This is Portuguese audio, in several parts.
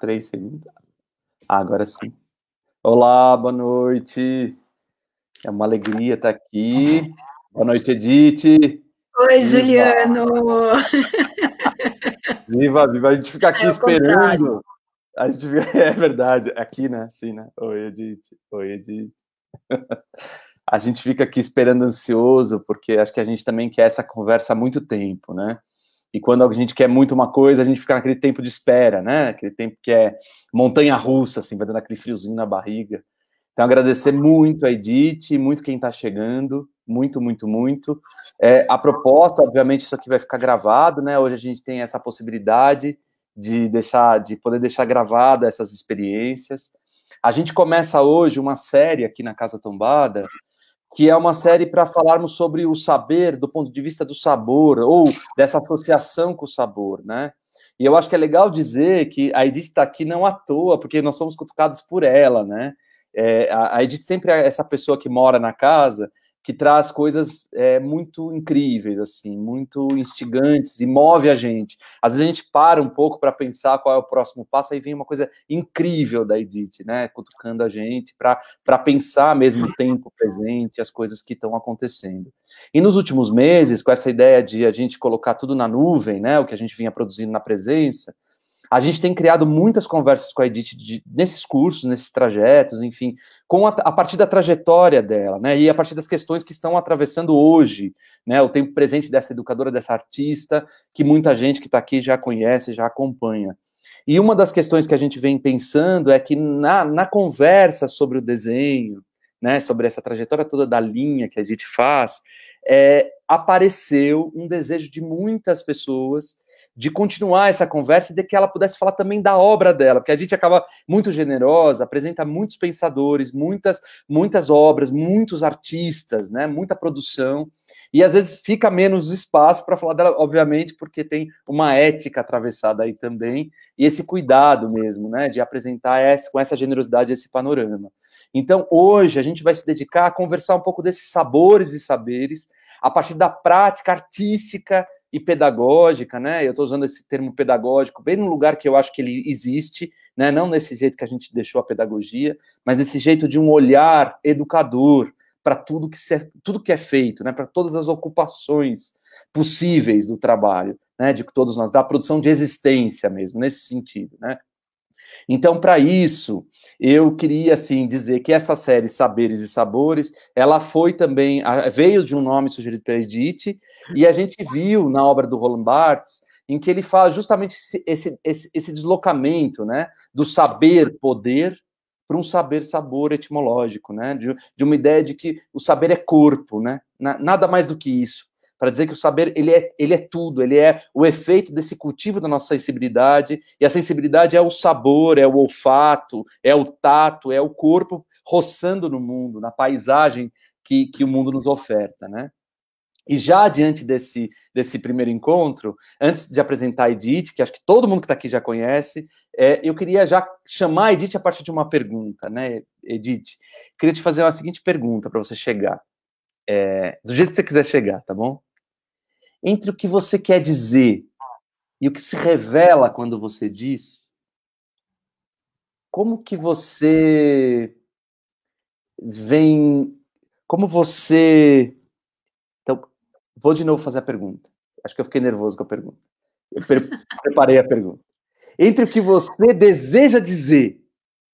Três segundos. Ah, agora sim. Olá, boa noite. É uma alegria estar aqui. Boa noite, Edith. Oi, viva. Juliano. Viva, viva. A gente fica aqui é esperando. A gente é verdade, é aqui, né? Sim, né? Oi, Edith. Oi, Edith. A gente fica aqui esperando ansioso, porque acho que a gente também quer essa conversa há muito tempo, né? E quando a gente quer muito uma coisa, a gente fica naquele tempo de espera, né? Aquele tempo que é montanha russa, assim, vai dando aquele friozinho na barriga. Então, agradecer muito a Edith, muito quem está chegando, muito, muito, muito. É, a proposta, obviamente, isso aqui vai ficar gravado, né? Hoje a gente tem essa possibilidade de deixar, de poder deixar gravada essas experiências. A gente começa hoje uma série aqui na Casa Tombada que é uma série para falarmos sobre o saber do ponto de vista do sabor, ou dessa associação com o sabor, né? E eu acho que é legal dizer que a Edith está aqui não à toa, porque nós somos cutucados por ela, né? É, a Edith sempre é essa pessoa que mora na casa que traz coisas é, muito incríveis, assim, muito instigantes e move a gente. Às vezes a gente para um pouco para pensar qual é o próximo passo, aí vem uma coisa incrível da Edith, né? Cutucando a gente para pensar mesmo o tempo presente, as coisas que estão acontecendo. E nos últimos meses, com essa ideia de a gente colocar tudo na nuvem, né? O que a gente vinha produzindo na presença, a gente tem criado muitas conversas com a Edith de, nesses cursos, nesses trajetos, enfim, com a, a, partir da trajetória dela, né? E a partir das questões que estão atravessando hoje, né? O tempo presente dessa educadora, dessa artista, que muita gente que está aqui já conhece, já acompanha. E uma das questões que a gente vem pensando é que na, na conversa sobre o desenho, né, sobre essa trajetória toda da linha que a gente faz, é, apareceu um desejo de muitas pessoas de continuar essa conversa e de que ela pudesse falar também da obra dela, porque a gente acaba muito generosa, apresenta muitos pensadores, muitas muitas obras, muitos artistas, né, muita produção, e às vezes fica menos espaço para falar dela, obviamente, porque tem uma ética atravessada aí também, e esse cuidado mesmo, né, de apresentar essa, com essa generosidade esse panorama. Então, hoje a gente vai se dedicar a conversar um pouco desses sabores e saberes a partir da prática artística e pedagógica, né? Eu estou usando esse termo pedagógico bem no lugar que eu acho que ele existe, né? Não nesse jeito que a gente deixou a pedagogia, mas nesse jeito de um olhar educador para tudo que se, é, tudo que é feito, né? Para todas as ocupações possíveis do trabalho, né? De que todos nós, da produção de existência mesmo, nesse sentido, né? Então, para isso, eu queria assim dizer que essa série Saberes e Sabores, ela foi também veio de um nome sugerido pela Edith e a gente viu na obra do Roland Barthes em que ele fala justamente esse, esse, esse deslocamento, né, do saber poder para um saber sabor etimológico, né, de, de, uma ideia de que o saber é corpo, né, nada mais do que isso para dizer que o saber ele é, ele é tudo, ele é o efeito desse cultivo da nossa sensibilidade, e a sensibilidade é o sabor, é o olfato, é o tato, é o corpo roçando no mundo, na paisagem que, que o mundo nos oferta, né? E já diante desse, desse primeiro encontro, antes de apresentar a Edith, que acho que todo mundo que está aqui já conhece, é, eu queria já chamar a Edith a partir de uma pergunta, né, Edith? Queria te fazer a seguinte pergunta para você chegar. É, do jeito que você quiser chegar, tá bom? entre o que você quer dizer e o que se revela quando você diz, como que você vem. Como você. Então, vou de novo fazer a pergunta. Acho que eu fiquei nervoso com a pergunta. Eu preparei a pergunta. Entre o que você deseja dizer,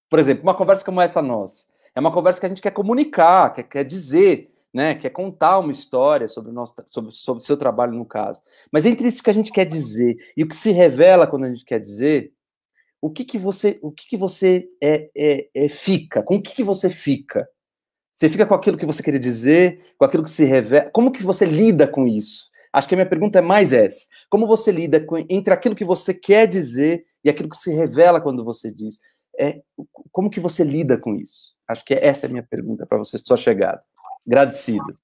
por exemplo, uma conversa como essa nossa, é uma conversa que a gente quer comunicar, quer, quer dizer, né? Quer é contar uma história sobre o nosso, sobre, sobre o seu trabalho, no caso. Mas entre isso que a gente quer dizer e o que se revela quando a gente quer dizer, o que que você, o que que você é, é, é fica? Com o que que você fica? Você fica com aquilo que você queria dizer, com aquilo que se revela. Como que você lida com isso? Acho que a minha pergunta é mais essa. Como você lida com, entre aquilo que você quer dizer e aquilo que se revela quando você diz? É, como que você lida com isso? Acho que essa é a minha pergunta para vocês, sua chegada. Agradecido.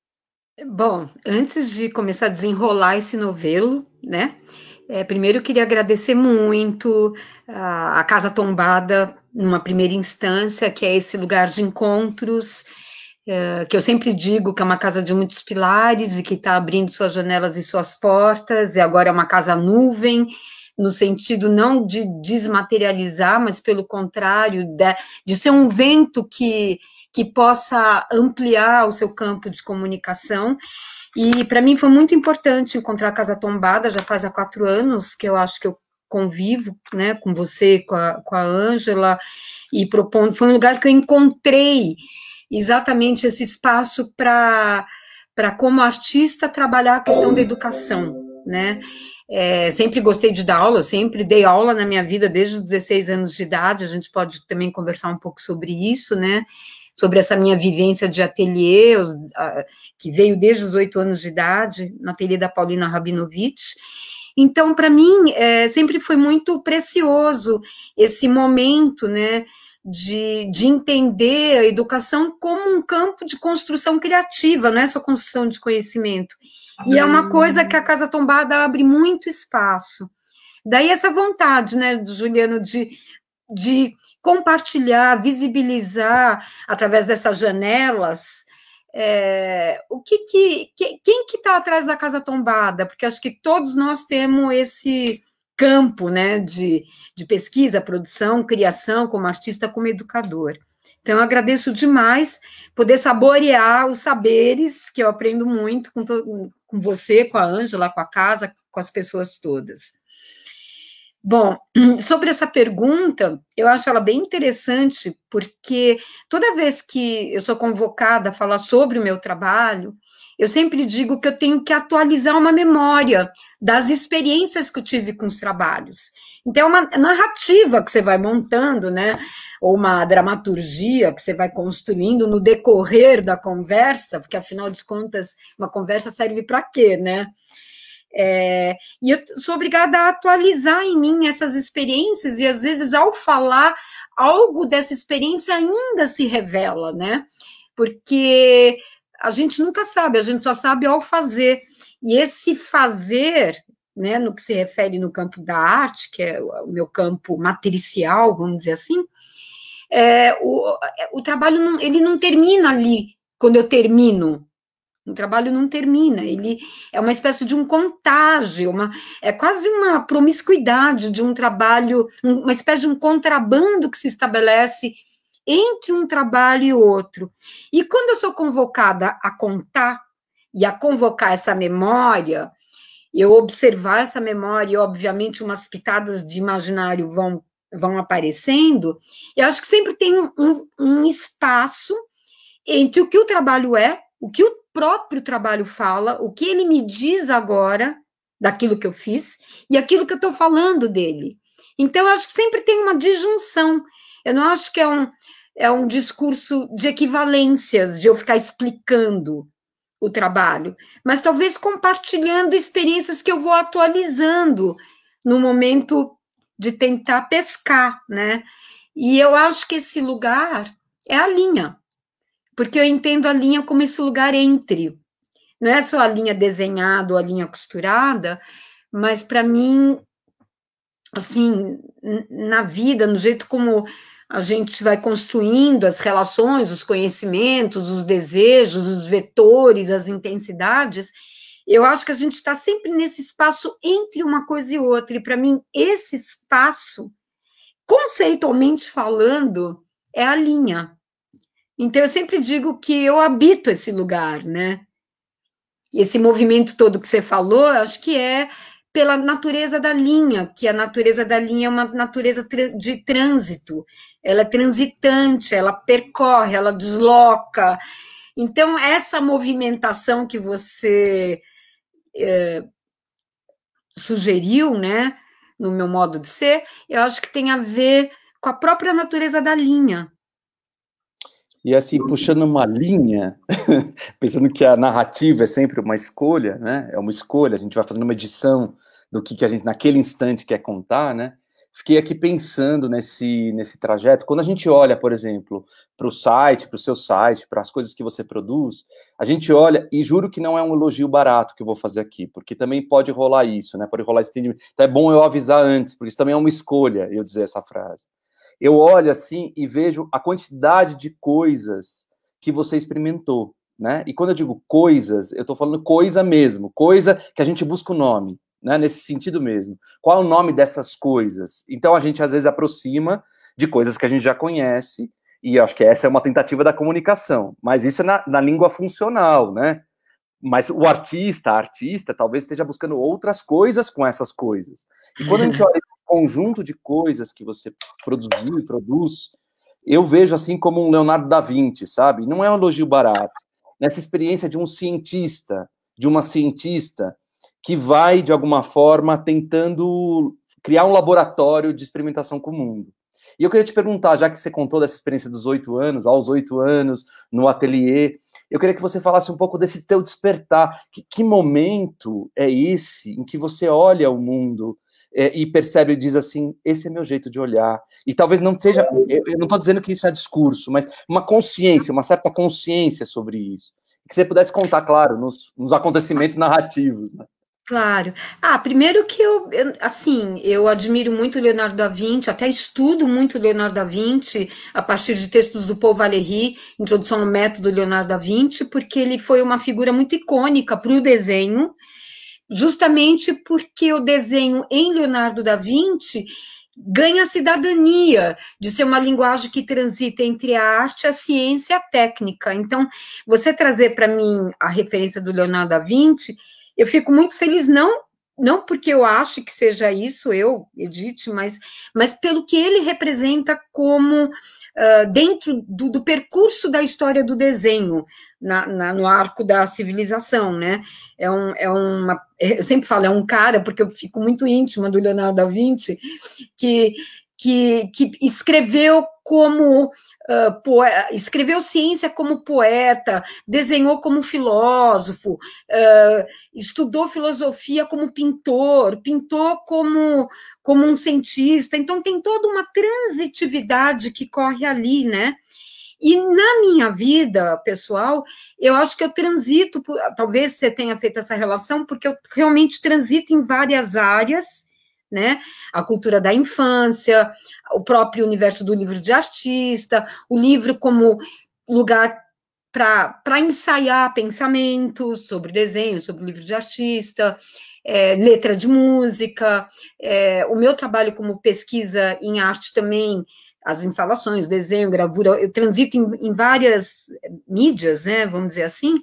Bom, antes de começar a desenrolar esse novelo, né? É, primeiro, eu queria agradecer muito a, a Casa Tombada, numa primeira instância, que é esse lugar de encontros, é, que eu sempre digo que é uma casa de muitos pilares e que está abrindo suas janelas e suas portas, e agora é uma casa nuvem, no sentido não de desmaterializar, mas pelo contrário, de, de ser um vento que que possa ampliar o seu campo de comunicação. E para mim foi muito importante encontrar a Casa Tombada, já faz há quatro anos que eu acho que eu convivo né, com você, com a, com a Angela, e propondo. Foi um lugar que eu encontrei exatamente esse espaço para para como artista trabalhar a questão da educação, né? É, sempre gostei de dar aula, sempre dei aula na minha vida desde os 16 anos de idade, a gente pode também conversar um pouco sobre isso, né? sobre essa minha vivência de ateliê, os, a, que veio desde os oito anos de idade, no ateliê da Paulina Rabinovich. Então, para mim, é, sempre foi muito precioso esse momento, né, de, de entender a educação como um campo de construção criativa, não é só construção de conhecimento. E é uma coisa que a uhum. Casa Tombada abre muito espaço. Daí essa vontade, né, do Juliano, de, de compartilhar, visibilizar através dessas janelas. É, o que, que quem que está atrás da casa tombada? Porque acho que todos nós temos esse campo, né, de, de pesquisa, produção, criação, como artista, como educador. Então, eu agradeço demais poder saborear os saberes que eu aprendo muito com, com você, com a Ângela, com a casa, com as pessoas todas. Bom, sobre essa pergunta, eu acho ela bem interessante, porque toda vez que eu sou convocada a falar sobre o meu trabalho, eu sempre digo que eu tenho que atualizar uma memória das experiências que eu tive com os trabalhos. Então, é uma narrativa que você vai montando, né? Ou uma dramaturgia que você vai construindo no decorrer da conversa, porque afinal de contas, uma conversa serve para quê, né? É, e eu sou obrigada a atualizar em mim essas experiências, e às vezes, ao falar, algo dessa experiência ainda se revela, né? Porque a gente nunca sabe, a gente só sabe ao fazer. E esse fazer, né, no que se refere no campo da arte, que é o meu campo matricial, vamos dizer assim, é, o, o trabalho não, ele não termina ali quando eu termino o trabalho não termina, ele é uma espécie de um contágio, uma, é quase uma promiscuidade de um trabalho, uma espécie de um contrabando que se estabelece entre um trabalho e outro. E quando eu sou convocada a contar e a convocar essa memória, eu observar essa memória, e obviamente umas pitadas de imaginário vão, vão aparecendo, eu acho que sempre tem um, um espaço entre o que o trabalho é, o que o próprio trabalho fala, o que ele me diz agora daquilo que eu fiz e aquilo que eu estou falando dele. Então, eu acho que sempre tem uma disjunção. Eu não acho que é um, é um discurso de equivalências, de eu ficar explicando o trabalho, mas talvez compartilhando experiências que eu vou atualizando no momento de tentar pescar, né? E eu acho que esse lugar é a linha porque eu entendo a linha como esse lugar entre. Não é só a linha desenhada ou a linha costurada, mas para mim, assim, na vida, no jeito como a gente vai construindo as relações, os conhecimentos, os desejos, os vetores, as intensidades, eu acho que a gente está sempre nesse espaço entre uma coisa e outra. E para mim, esse espaço, conceitualmente falando, é a linha. Então eu sempre digo que eu habito esse lugar, né? esse movimento todo que você falou, acho que é pela natureza da linha, que a natureza da linha é uma natureza de trânsito. Ela é transitante, ela percorre, ela desloca. Então essa movimentação que você é, sugeriu, né, no meu modo de ser, eu acho que tem a ver com a própria natureza da linha, e assim, puxando uma linha, pensando que a narrativa é sempre uma escolha, né? É uma escolha, a gente vai fazendo uma edição do que, que a gente naquele instante quer contar, né? Fiquei aqui pensando nesse, nesse trajeto. Quando a gente olha, por exemplo, para o site, para o seu site, para as coisas que você produz, a gente olha, e juro que não é um elogio barato que eu vou fazer aqui, porque também pode rolar isso, né? Pode rolar esse entendimento. Então é bom eu avisar antes, porque isso também é uma escolha, eu dizer essa frase eu olho assim e vejo a quantidade de coisas que você experimentou, né? E quando eu digo coisas, eu estou falando coisa mesmo, coisa que a gente busca o nome, né? Nesse sentido mesmo. Qual é o nome dessas coisas? Então a gente às vezes aproxima de coisas que a gente já conhece, e acho que essa é uma tentativa da comunicação, mas isso é na, na língua funcional, né? mas o artista, a artista, talvez esteja buscando outras coisas com essas coisas. E quando a gente olha conjunto de coisas que você produziu e produz, eu vejo assim como um Leonardo da Vinci, sabe? Não é um elogio barato. Nessa experiência de um cientista, de uma cientista que vai, de alguma forma, tentando criar um laboratório de experimentação com o mundo. E eu queria te perguntar, já que você contou dessa experiência dos oito anos, aos oito anos, no ateliê, eu queria que você falasse um pouco desse teu despertar. Que, que, momento é esse em que você olha o mundo é, e percebe e diz assim: esse é meu jeito de olhar. E talvez não seja, é eu, eu não estou dizendo que isso é discurso, mas uma consciência, uma certa consciência sobre isso. Que você pudesse contar, claro, nos, nos acontecimentos narrativos. Né? Claro. Ah, primeiro que eu, eu, assim, eu admiro muito Leonardo da Vinci, até estudo muito Leonardo da Vinci a partir de textos do Paul Valéry, Introdução ao Método Leonardo da Vinci, porque ele foi uma figura muito icônica para o desenho justamente porque o desenho em Leonardo da Vinci ganha cidadania de ser uma linguagem que transita entre a arte, a ciência e a técnica. Então, você trazer para mim a referência do Leonardo da Vinci, eu fico muito feliz, não não porque eu acho que seja isso eu, Edith, mas, mas pelo que ele representa como uh, dentro do, do, percurso da história do desenho na, na, no arco da civilização, né? É um, é uma, eu sempre falo é um cara porque eu fico muito íntima do Leonardo da Vinci que que, que escreveu como uh, ah, poeta, escreveu ciência como poeta, desenhou como filósofo, uh, estudou filosofia como pintor, pintou como, como um cientista. Então, tem toda uma transitividade que corre ali, né? E na minha vida pessoal, eu acho que eu transito, talvez você tenha feito essa relação, porque eu realmente transito em várias áreas né? A cultura da infância, o próprio universo do livro de artista, o livro como lugar para ensaiar pensamentos sobre desenho, sobre livro de artista, é, letra de música. É, o meu trabalho como pesquisa em arte também, as instalações, desenho, gravura, eu transito em, em várias mídias, né? Vamos dizer assim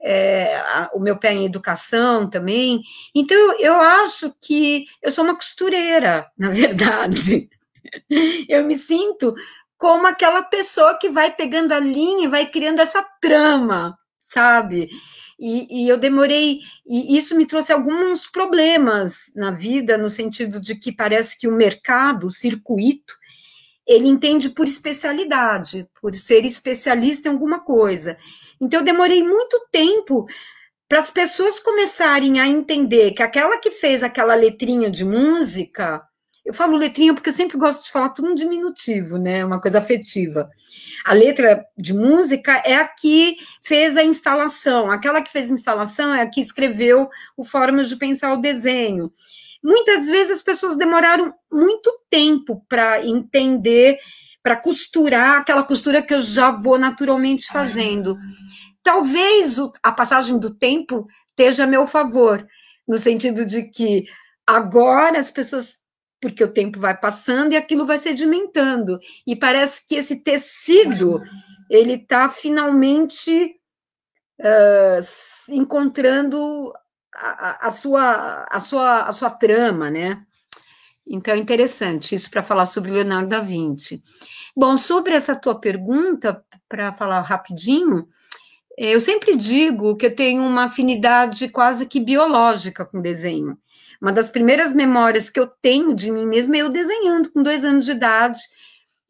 é, a, o meu pé em educação também. Então, eu, eu acho que eu sou uma costureira, na verdade. Eu me sinto como aquela pessoa que vai pegando a linha e vai criando essa trama, sabe? E, e, eu demorei, e isso me trouxe alguns problemas na vida, no sentido de que parece que o mercado, o circuito, ele entende por especialidade, por ser especialista em alguma coisa. Então, eu demorei muito tempo para as pessoas começarem a entender que aquela que fez aquela letrinha de música, eu falo letrinha porque eu sempre gosto de falar tudo no diminutivo, né? Uma coisa afetiva. A letra de música é a que fez a instalação, aquela que fez a instalação é a que escreveu o Formas de Pensar o Desenho. Muitas vezes as pessoas demoraram muito tempo para entender para costurar aquela costura que eu já vou naturalmente ah. fazendo. Talvez o, a passagem do tempo esteja a meu favor, no sentido de que agora as pessoas porque o tempo vai passando e aquilo vai sedimentando. E parece que esse tecido uhum. ele está finalmente uh, encontrando a, a, sua, a, sua, a sua trama, né? Então é interessante isso para falar sobre Leonardo da Vinci. Bom, sobre essa tua pergunta, para falar rapidinho, eh, eu sempre digo que eu tenho uma afinidade quase que biológica com desenho. Uma das primeiras memórias que eu tenho de mim mesma é eu desenhando com dois anos de idade.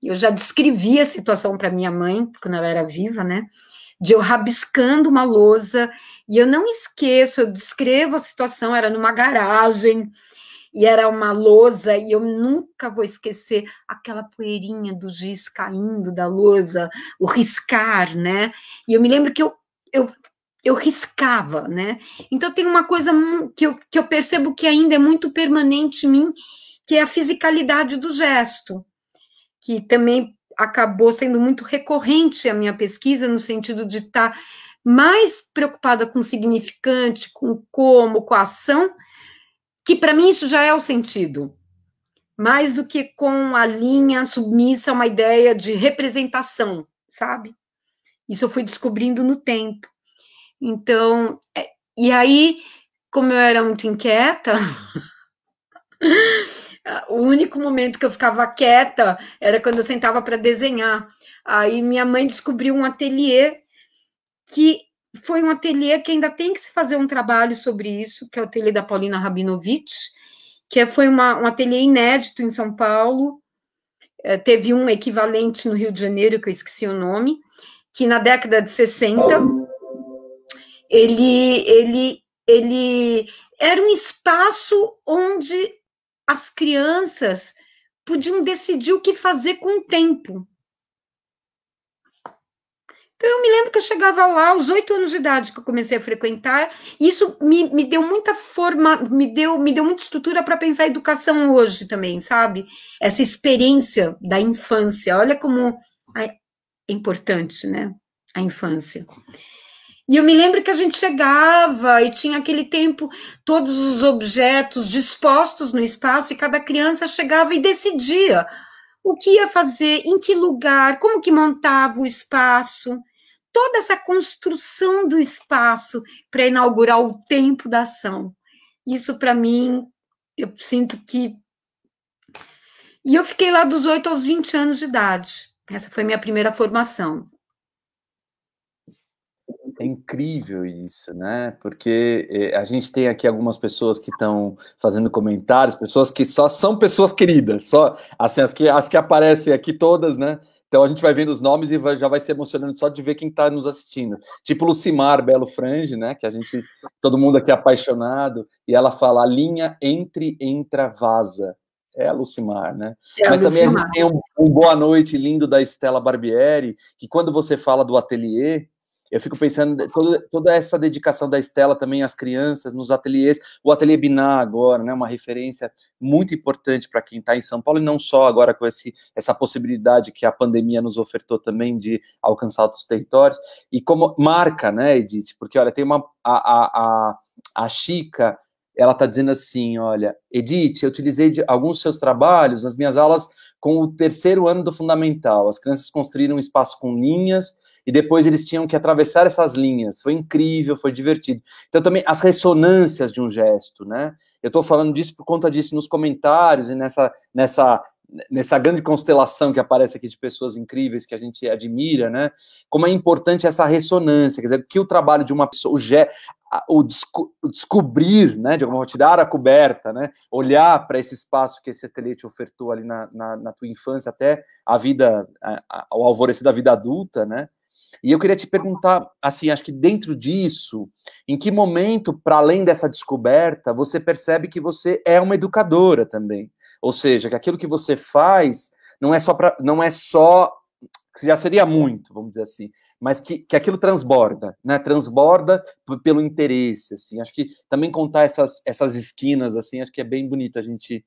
Eu já descrevi a situação para minha mãe, quando ela era viva, né? De eu rabiscando uma lousa, e eu não esqueço, eu descrevo a situação, era numa garagem, e era uma lousa, e eu nunca vou esquecer aquela poeirinha do giz caindo da lousa, o riscar, né? E eu me lembro que eu, eu, eu riscava, né? Então tem uma coisa que eu, que eu percebo que ainda é muito permanente em mim, que é a fisicalidade do gesto, que também acabou sendo muito recorrente a minha pesquisa, no sentido de estar tá mais preocupada com o significante, com como, com a ação, que para mim isso já é o sentido, mais do que com a linha submissa a uma ideia de representação, sabe? Isso eu fui descobrindo no tempo. Então, é, e aí, como eu era muito inquieta, o único momento que eu ficava quieta era quando eu sentava para desenhar. Aí minha mãe descobriu um ateliê que foi um ateliê que ainda tem que se fazer um trabalho sobre isso, que é o ateliê da Paulina Rabinovich, que é, foi uma, um ateliê inédito em São Paulo, é, teve um equivalente no Rio de Janeiro, que eu esqueci o nome, que na década de 60, ele, ele, ele era um espaço onde as crianças podiam decidir o que fazer com o tempo. Então, eu me lembro que eu chegava lá, aos oito anos de idade que eu comecei a frequentar, e isso me, me deu muita forma, me deu, me deu muita estrutura para pensar a educação hoje também, sabe? Essa experiência da infância, olha como é importante, né? A infância. E eu me lembro que a gente chegava e tinha aquele tempo, todos os objetos dispostos no espaço, e cada criança chegava e decidia o que ia fazer, em que lugar, como que montava o espaço toda essa construção do espaço para inaugurar o tempo da ação. Isso, para mim, eu sinto que. E eu fiquei lá dos 8 aos 20 anos de idade. Essa foi minha primeira formação. É incrível isso, né? Porque eh, a gente tem aqui algumas pessoas que estão fazendo comentários, pessoas que só são pessoas queridas, só assim, as que, as que aparecem aqui todas, né? Então a gente vai vendo os nomes e vai, já vai se emocionando só de ver quem está nos assistindo. Tipo Lucimar Belo Frange, né? Que a gente, todo mundo aqui é apaixonado, e ela fala a linha entre entra vaza. É a Lucimar, né? É Mas Lucimar. também a gente tem um, um Boa Noite lindo da Estela Barbieri, que quando você fala do ateliê, eu fico pensando toda, toda essa dedicação da Estela também às crianças, nos ateliês, o ateliê Biná agora, né, uma referência muito importante para quem está em São Paulo e não só agora com esse, essa possibilidade que a pandemia nos ofertou também de alcançar outros territórios e como marca, né, Edith? Porque olha, tem uma a a, a, a Chica, ela está dizendo assim, olha, Edith, eu utilizei de, alguns seus trabalhos nas minhas aulas com o terceiro ano do fundamental. As crianças construíram um espaço com linhas e depois eles tinham que atravessar essas linhas. Foi incrível, foi divertido. Então também as ressonâncias de um gesto, né? Eu estou falando disso por conta disso nos comentários e nessa nessa nessa grande constelação que aparece aqui de pessoas incríveis que a gente admira, né? Como é importante essa ressonância, quer dizer, que o trabalho de uma pessoa, o, ge, o, desco, o descobrir, né, de alguma forma, tirar a coberta, né, olhar para esse espaço que esse ateliê te ofertou ali na, na, na tua infância até a vida, a, a, o alvorecer da vida adulta, né, e eu queria te perguntar, assim, acho que dentro disso, em que momento, para além dessa descoberta, você percebe que você é uma educadora também? Ou seja, que aquilo que você faz não é só para, não é só já seria muito, vamos dizer assim, mas que, que aquilo transborda, né? Transborda pelo interesse, assim. Acho que também contar essas, essas esquinas, assim, acho que é bem bonito a gente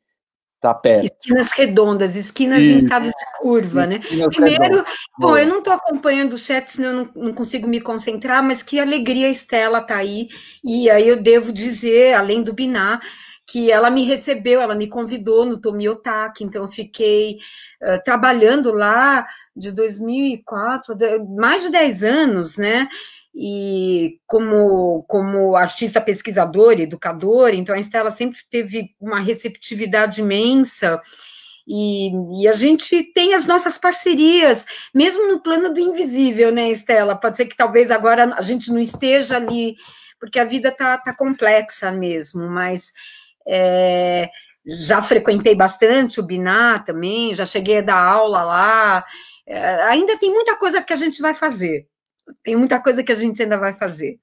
Tá perto. Esquinas redondas, esquinas Isso. em estado de curva, né? Primeiro, redondas. bom, eu não estou acompanhando o chat, senão eu não, não, consigo me concentrar, mas que alegria Estela tá aí. E aí eu devo dizer, além do Binar, que ela me recebeu, ela me convidou no Tomiotaki, então eu fiquei uh, trabalhando lá de 2004, mais de 10 anos, né? e como, como artista pesquisador, educador, então a Estela sempre teve uma receptividade imensa. E, e, a gente tem as nossas parcerias, mesmo no plano do invisível, né, Estela? Pode ser que talvez agora a gente não esteja ali, porque a vida tá, tá complexa mesmo, mas é, já frequentei bastante o Biná também, já cheguei a dar aula lá, é, ainda tem muita coisa que a gente vai fazer, tem muita coisa que a gente ainda vai fazer.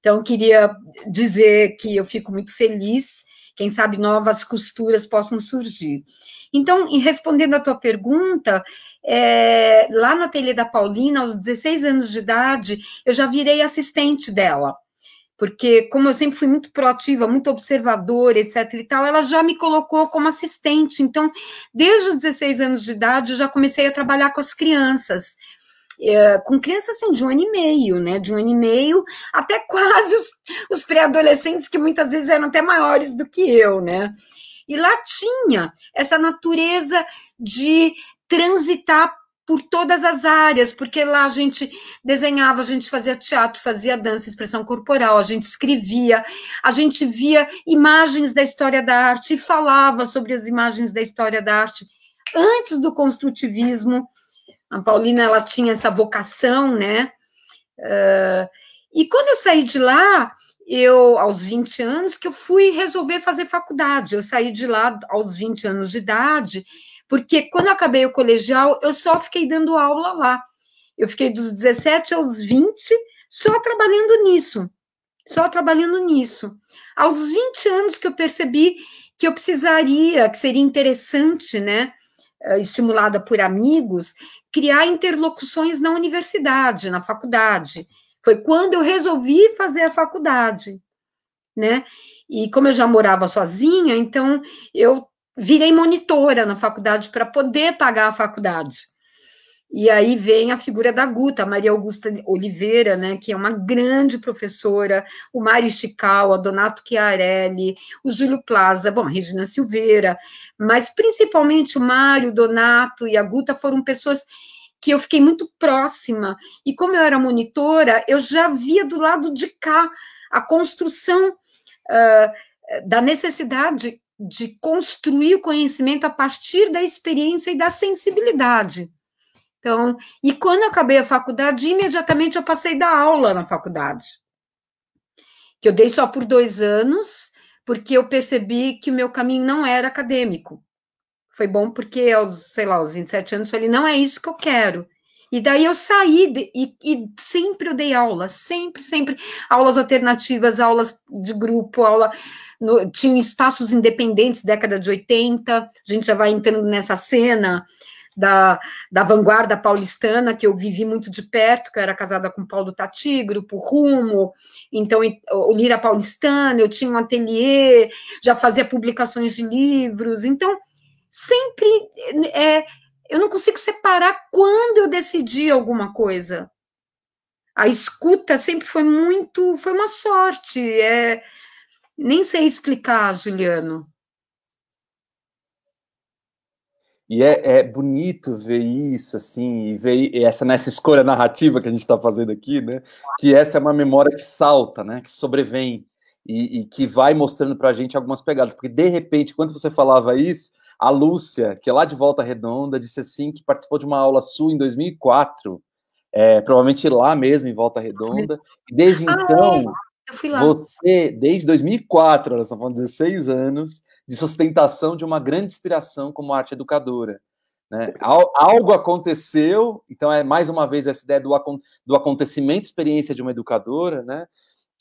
Então, queria dizer que eu fico muito feliz, quem sabe novas costuras possam surgir. Então, respondendo à tua pergunta, é, lá no ateliê da Paulina, aos 16 anos de idade, eu já virei assistente dela porque como eu sempre fui muito proativa, muito observadora, etc e tal, ela já me colocou como assistente. Então, desde os 16 anos de idade, eu já comecei a trabalhar com as crianças é, com crianças assim, de um ano e meio, né? De um ano e meio até quase os, os pré-adolescentes, que muitas vezes eram até maiores do que eu, né? E lá tinha essa natureza de transitar por todas as áreas, porque lá a gente desenhava, a gente fazia teatro, fazia dança, expressão corporal, a gente escrevia, a gente via imagens da história da arte e falava sobre as imagens da história da arte antes do construtivismo, a Paulina, ela tinha essa vocação, né? Uh, e quando eu saí de lá, eu, aos 20 anos, que eu fui resolver fazer faculdade. Eu saí de lá aos 20 anos de idade, porque quando eu acabei o colegial, eu só fiquei dando aula lá. Eu fiquei dos 17 aos 20 só trabalhando nisso. Só trabalhando nisso. Aos 20 anos que eu percebi que eu precisaria, que seria interessante, né? Eh, estimulada por amigos, criar interlocuções na universidade, na faculdade. Foi quando eu resolvi fazer a faculdade, né? E como eu já morava sozinha, então eu virei monitora na faculdade para poder pagar a faculdade. E aí vem a figura da Guta, Maria Augusta Oliveira, né, que é uma grande professora, o Mário Chical, Donato Chiarelli, o Júlio Plaza, bom, a Regina Silveira, mas principalmente o Mário, o Donato e a Guta foram pessoas que eu fiquei muito próxima. E como eu era monitora, eu já via do lado de cá a construção uh, da necessidade de construir o conhecimento a partir da experiência e da sensibilidade. Então, e quando eu acabei a faculdade, imediatamente eu passei da aula na faculdade, que eu dei só por dois anos, porque eu percebi que o meu caminho não era acadêmico. Foi bom porque aos, sei lá, aos 27 anos, falei, não é isso que eu quero. E daí eu saí de, e, e, sempre eu dei aula, sempre, sempre. Aulas alternativas, aulas de grupo, aula. No, tinha espaços independentes, década de 80, a gente já vai entrando nessa cena da, da vanguarda paulistana, que eu vivi muito de perto, que eu era casada com Paulo Tati, Grupo Rumo, então o Lira Paulistana, eu tinha um ateliê, já fazia publicações de livros, então sempre. Eh, é, eu não consigo separar quando eu decidi alguma coisa. A escuta sempre foi muito. Foi uma sorte. É, nem sei explicar, Juliano. E é, é, bonito ver isso, assim, e ver essa nessa escolha narrativa que a gente está fazendo aqui, né? Que essa é uma memória que salta, né? Que sobrevém e, e que vai mostrando para a gente algumas pegadas, porque de repente, quando você falava isso, a Lúcia, que é lá de Volta Redonda, disse assim que participou de uma aula sua em 2004, é, provavelmente lá mesmo, em Volta Redonda. desde ah, é. então, você, desde 2004, ela só foram 16 anos, de sustentação de uma grande inspiração como arte educadora. Né? Algo aconteceu, então é mais uma vez essa ideia do, do acontecimento, experiência de uma educadora, né?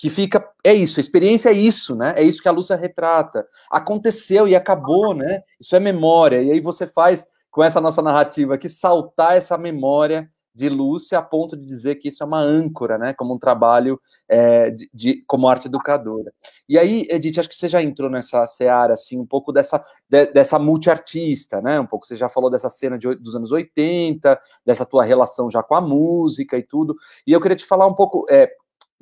que fica. É isso, a experiência é isso, né? É isso que a Lúcia retrata. Aconteceu e acabou, né? Isso é memória. E aí você faz, com essa nossa narrativa aqui, saltar essa memória de Lúcia a ponto de dizer que isso é uma âncora, né? Como um trabalho é, de, de, como arte educadora. E aí, Edith, acho que você já entrou nessa seara, assim, um pouco dessa, de, dessa multiartista, né? Um pouco, você já falou dessa cena de, dos anos 80, dessa tua relação já com a música e tudo. E eu queria te falar um pouco, é,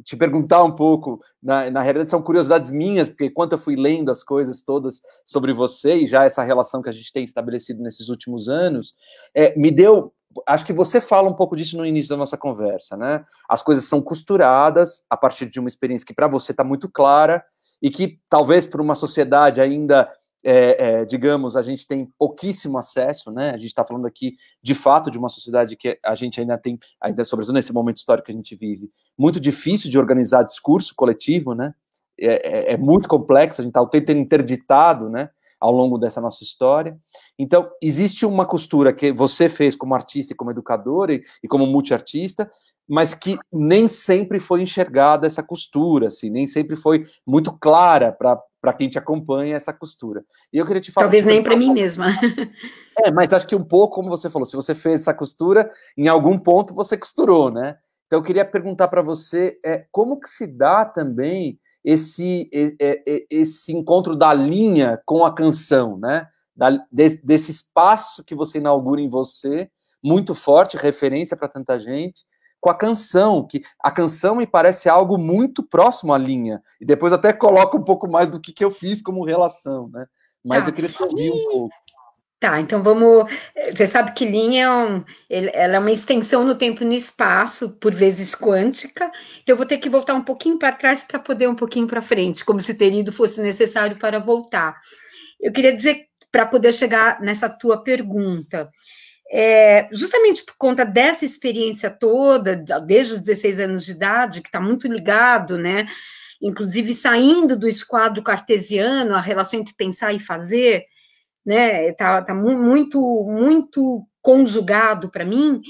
te perguntar um pouco, na, na realidade são curiosidades minhas, porque enquanto eu fui lendo as coisas todas sobre você e já essa relação que a gente tem estabelecido nesses últimos anos, é, me deu acho que você fala um pouco disso no início da nossa conversa, né? As coisas são costuradas a partir de uma experiência que para você está muito clara e que talvez para uma sociedade ainda é, é, digamos, a gente tem pouquíssimo acesso, né? A gente está falando aqui, de fato, de uma sociedade que a gente ainda tem, ainda sobretudo nesse momento histórico que a gente vive, muito difícil de organizar discurso coletivo, né? É, é, é muito complexo, a gente está o tempo interditado, né? Ao longo dessa nossa história. Então, existe uma costura que você fez como artista e como educador e, e como multiartista, mas que nem sempre foi enxergada essa costura, assim, nem sempre foi muito clara para para quem te acompanha essa costura. E eu queria te falar. Talvez nem para mim mesma. É, mas acho que um pouco, como você falou, se você fez essa costura, em algum ponto você costurou, né? Então eu queria perguntar para você é, como que se dá também esse, esse encontro da linha com a canção, né? Da, desse espaço que você inaugura em você, muito forte, referência para tanta gente, com a canção, que a canção me parece algo muito próximo à linha. E depois até coloca um pouco mais do que, que eu fiz como relação, né? Mas tá. eu queria te ouvir um pouco. Tá, então vamos. Você sabe que linha é um, ela é uma extensão no tempo e no espaço, por vezes quântica. Então eu vou ter que voltar um pouquinho para trás para poder um pouquinho para frente, como se ter ido fosse necessário para voltar. Eu queria dizer para poder chegar nessa tua pergunta é, justamente por conta dessa experiência toda, desde os 16 anos de idade, que está muito ligado, né? Inclusive saindo do esquadro cartesiano, a relação entre pensar e fazer, né? Tá, tá muito, muito conjugado para mim.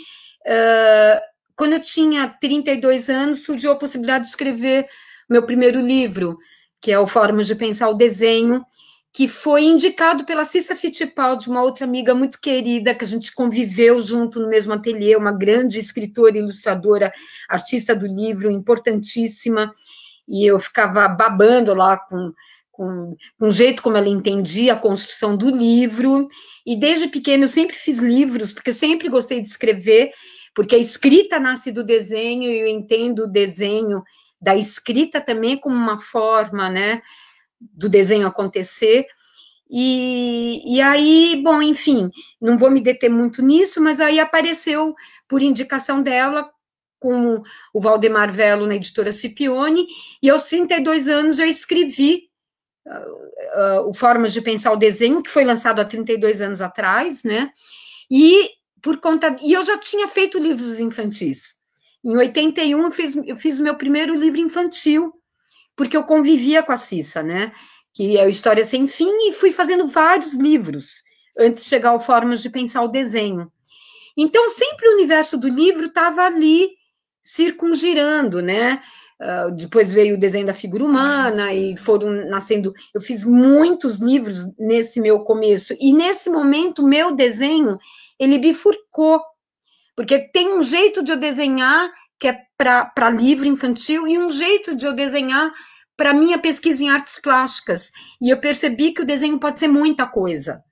Uh, quando eu tinha 32 anos, surgiu a possibilidade de escrever meu primeiro livro, que é o Formas de Pensar o Desenho, que foi indicado pela Cissa Fittipaldi, uma outra amiga muito querida, que a gente conviveu junto no mesmo ateliê, uma grande escritora, ilustradora, artista do livro, importantíssima, e eu ficava babando lá com, com, com o jeito como ela entendia a construção do livro, e desde pequena eu sempre fiz livros, porque eu sempre gostei de escrever, porque a escrita nasce do desenho, e eu entendo o desenho da escrita também como uma forma, né, do desenho acontecer. E, e aí, bom, enfim, não vou me deter muito nisso, mas aí apareceu, por indicação dela, com o Valdemar Velo na editora Cipione, e aos 32 anos eu escrevi uh, uh, Formas de Pensar o Desenho, que foi lançado há 32 anos atrás, né? E por conta. E eu já tinha feito livros infantis. Em 81 eu fiz, eu fiz o meu primeiro livro infantil, porque eu convivia com a Cissa, né? Que é o História Sem Fim, e fui fazendo vários livros antes de chegar ao Formas de Pensar o Desenho. Então, sempre o universo do livro estava ali circungirando, né? Uh, depois veio o desenho da figura humana e foram nascendo. Eu fiz muitos livros nesse meu começo e nesse momento meu desenho ele bifurcou, porque tem um jeito de eu desenhar que é para livro infantil e um jeito de eu desenhar para minha pesquisa em artes plásticas e eu percebi que o desenho pode ser muita coisa.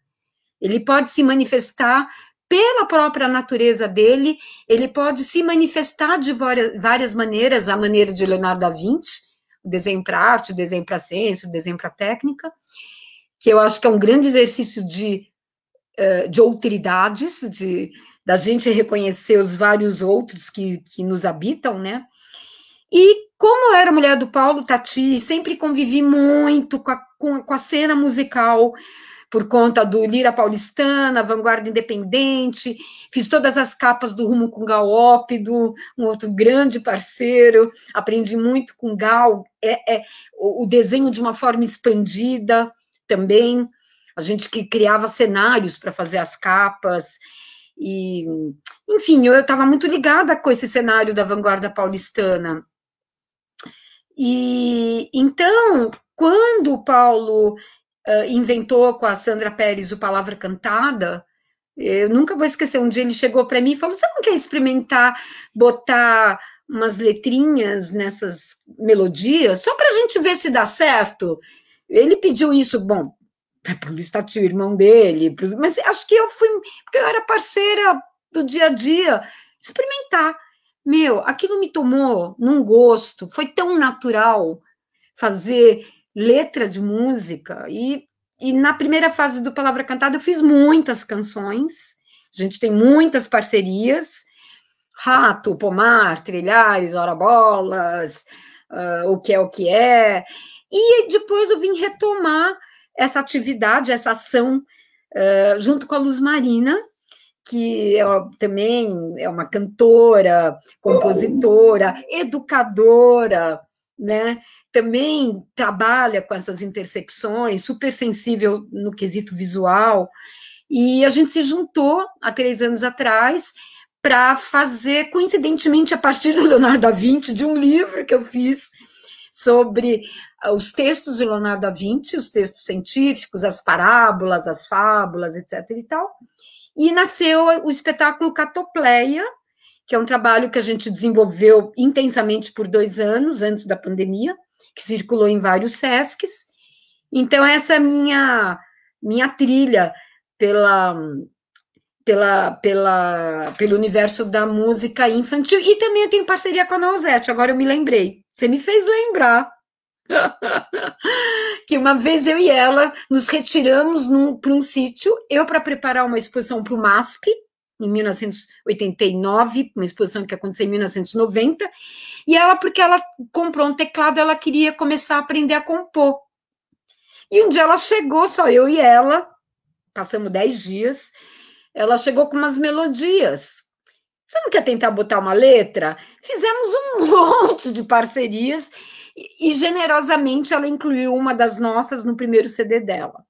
Ele pode se manifestar pela própria natureza dele, ele pode se manifestar de várias, maneiras, a maneira de Leonardo da Vinci, o desenho para arte, o desenho para ciência, o desenho para técnica, que eu acho que é um grande exercício de, eh, de outridades, de, da gente reconhecer os vários outros que, que nos habitam, né? E como eu era mulher do Paulo Tati, sempre convivi muito com a, com, com a cena musical, por conta do Lira Paulistana, Vanguarda Independente, fiz todas as capas do Rumo com Gal Ópido, um outro grande parceiro, aprendi muito com Gal, é, é, o desenho de uma forma expandida também, a gente que criava cenários para fazer as capas, e enfim, eu estava muito ligada com esse cenário da vanguarda paulistana. E então, quando o Paulo uh, inventou com a Sandra Pérez o Palavra Cantada, eu nunca vou esquecer, um dia ele chegou para mim e falou: Você não quer experimentar botar umas letrinhas nessas melodias, só para a gente ver se dá certo? Ele pediu isso, bom, para o Luiz irmão dele, mas acho que eu fui, porque eu era parceira do dia a dia, experimentar. Meu, aquilo me tomou num gosto, foi tão natural fazer letra de música. E, e na primeira fase do Palavra Cantada, eu fiz muitas canções, a gente tem muitas parcerias. Rato, Pomar, Trilhares, Hora Bolas, uh, O Que É O Que É. E depois eu vim retomar essa atividade, essa ação, uh, junto com a Luz Marina, que é, também é uma cantora, compositora, educadora, né? Também trabalha com essas intersecções, super sensível no quesito visual. E a gente se juntou há três anos atrás para fazer, coincidentemente, a partir do Leonardo da Vinci, de um livro que eu fiz sobre ah, os textos de Leonardo da Vinci, os textos científicos, as parábolas, as fábulas, etc. e tal. E nasceu o espetáculo Catopleia, que é um trabalho que a gente desenvolveu intensamente por dois anos antes da pandemia, que circulou em vários SESCs. Então, essa é minha, minha trilha pela, pela, pela, pelo universo da música infantil. E também eu tenho parceria com a Nausete, agora eu me lembrei. Você me fez lembrar. que uma vez eu e ela nos retiramos para um sítio, eu para preparar uma exposição para o MASP, em 1989, uma exposição que aconteceu em 1990, e ela, porque ela comprou um teclado, ela queria começar a aprender a compor. E um dia ela chegou, só eu e ela, passamos dez dias, ela chegou com umas melodias. Você não quer tentar botar uma letra? Fizemos um monte de parcerias e, generosamente ela incluiu uma das nossas no primeiro CD dela.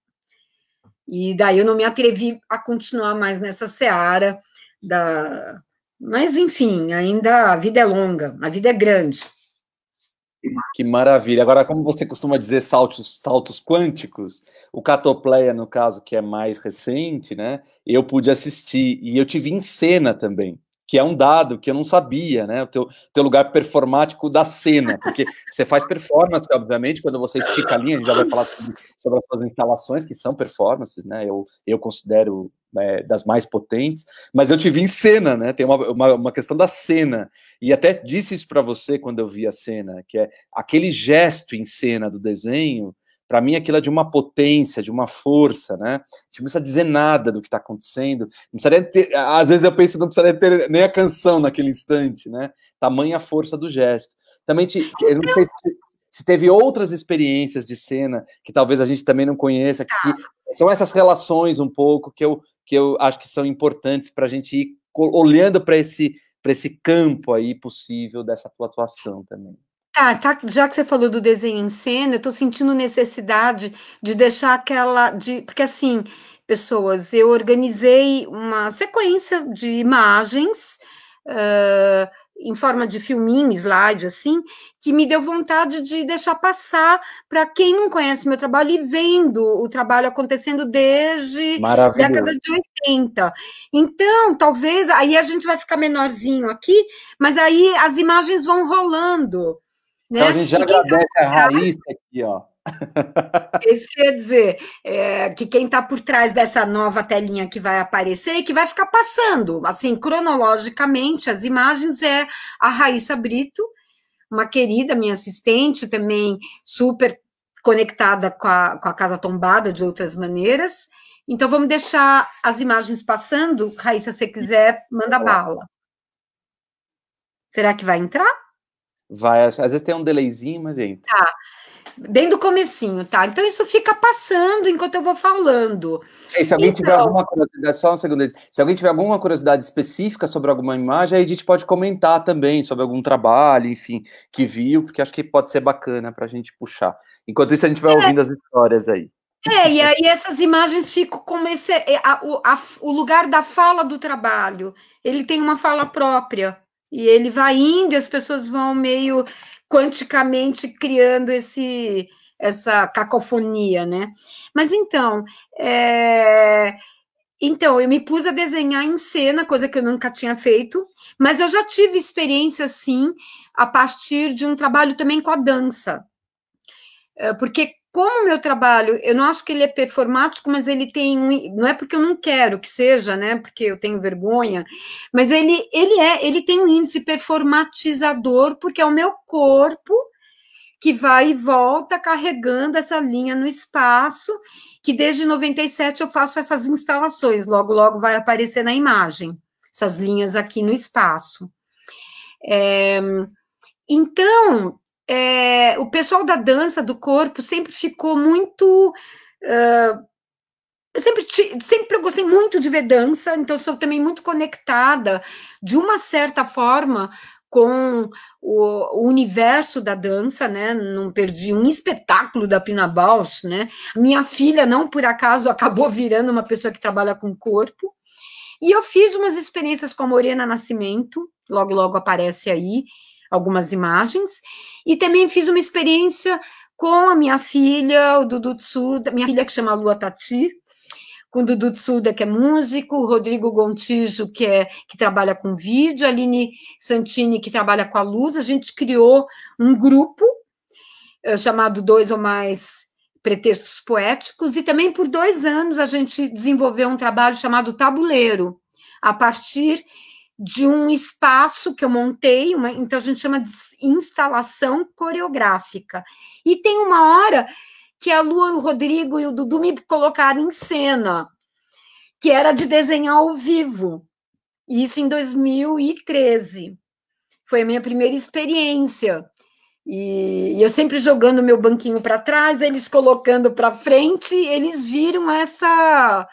E daí eu não me atrevi a continuar mais nessa seara da. Mas, enfim, ainda a vida é longa, a vida é grande. Que maravilha. Agora, como você costuma dizer saltos, saltos quânticos, o Catopleia, no caso, que é mais recente, né? Eu pude assistir e eu tive em cena também que é um dado que eu não sabia, né? O teu, teu lugar performático da cena, porque você faz performance, obviamente, quando você estica a linha, a gente já vai falar sobre, sobre as suas instalações, que são performances, né? Eu, eu considero né, das mais potentes, mas eu te vi em cena, né? Tem uma, uma, uma questão da cena, e até disse isso para você quando eu vi a cena, que é aquele gesto em cena do desenho para mim, aquilo é de uma potência, de uma força, né? A gente não precisa dizer nada do que está acontecendo. Não precisaria ter, às vezes eu penso não precisaria ter nem a canção naquele instante, né? Tamanha força do gesto. Também te, eu não sei se teve outras experiências de cena que talvez a gente também não conheça, que, que tá. são essas relações um pouco que eu, que eu acho que são importantes para a gente ir olhando para esse, esse campo aí possível dessa tua atuação também. Ah, tá, já que você falou do desenho em cena, eu tô sentindo necessidade de deixar aquela de, porque assim, pessoas, eu organizei uma sequência de imagens uh, em forma de filminho, slide, assim, que me deu vontade de deixar passar para quem não conhece meu trabalho e vendo o trabalho acontecendo desde a década de 80. Então, talvez aí a gente vai ficar menorzinho aqui, mas aí as imagens vão rolando. Então a né? gente já agradece tá a Raíssa aqui, ó. Isso quer dizer é, que quem está por trás dessa nova telinha que vai aparecer e que vai ficar passando, assim, cronologicamente, as imagens é a Raíssa Brito, uma querida minha assistente, também super conectada com a, com a Casa Tombada de outras maneiras. Então, vamos deixar as imagens passando. Raíssa, se você quiser, manda bala. Será que vai entrar? vai às vezes tem um delayzinho, mas entra. Tá. Bem do comecinho, tá? Então isso fica passando enquanto eu vou falando. E se alguém então... tiver alguma curiosidade, só um segundo, se alguém tiver alguma curiosidade específica sobre alguma imagem, aí a gente pode comentar também sobre algum trabalho, enfim, que viu, porque acho que pode ser bacana para a gente puxar. Enquanto isso, a gente vai é. ouvindo as histórias aí. É, e aí essas imagens ficam como esse, é, a, a, o lugar da fala do trabalho. Ele tem uma fala própria. E ele vai indo e as pessoas vão meio quanticamente criando esse essa cacofonia, né? Mas então, é... então eu me pus a desenhar em cena, coisa que eu nunca tinha feito, mas eu já tive experiência assim a partir de um trabalho também com a dança, é, porque como o meu trabalho, eu não acho que ele é performático, mas ele tem, não é porque eu não quero que seja, né, porque eu tenho vergonha, mas ele, ele é, ele tem um índice performatizador, porque é o meu corpo que vai e volta carregando essa linha no espaço, que desde 97 eu faço essas instalações, logo, logo vai aparecer na imagem, essas linhas aqui no espaço. É, então, é, o pessoal da dança, do corpo, sempre ficou muito. Uh, eu sempre, sempre eu gostei muito de ver dança, então sou também muito conectada, de uma certa forma, com o, universo da dança, né? Não perdi um espetáculo da Pina Bausch, né? Minha filha, não por acaso, acabou virando uma pessoa que trabalha com corpo. E eu fiz umas experiências com a Morena Nascimento, logo, logo aparece aí, algumas imagens, e também fiz uma experiência com a minha filha, o Dudu Tsuda, minha filha que chama Lua Tati, com o Dudu Tsuda, que é músico, o Rodrigo Gontijo, que, é, que trabalha com vídeo, a Aline Santini, que trabalha com a luz. A gente criou um grupo é, chamado Dois ou Mais Pretextos Poéticos, e também por dois anos a gente desenvolveu um trabalho chamado Tabuleiro, a partir de um espaço que eu montei, uma, então a gente chama de instalação coreográfica. E tem uma hora que a Lua, o Rodrigo e o Dudu me colocaram em cena, que era de desenhar ao vivo. Isso em 2013. Foi a minha primeira experiência. E, e eu sempre jogando meu banquinho para trás, eles colocando para frente, eles viram essa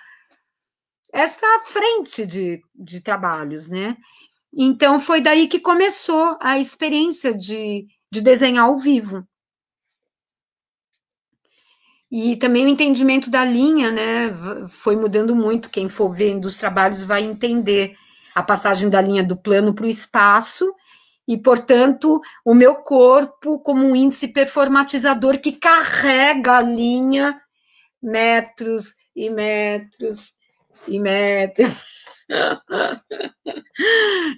essa frente de, de trabalhos, né? Então, foi daí que começou a experiência de, de desenhar ao vivo. E também o entendimento da linha, né, foi mudando muito. Quem for vendo os trabalhos vai entender a passagem da linha do plano para o espaço e, portanto, o meu corpo como um índice performatizador que carrega a linha metros e metros e metas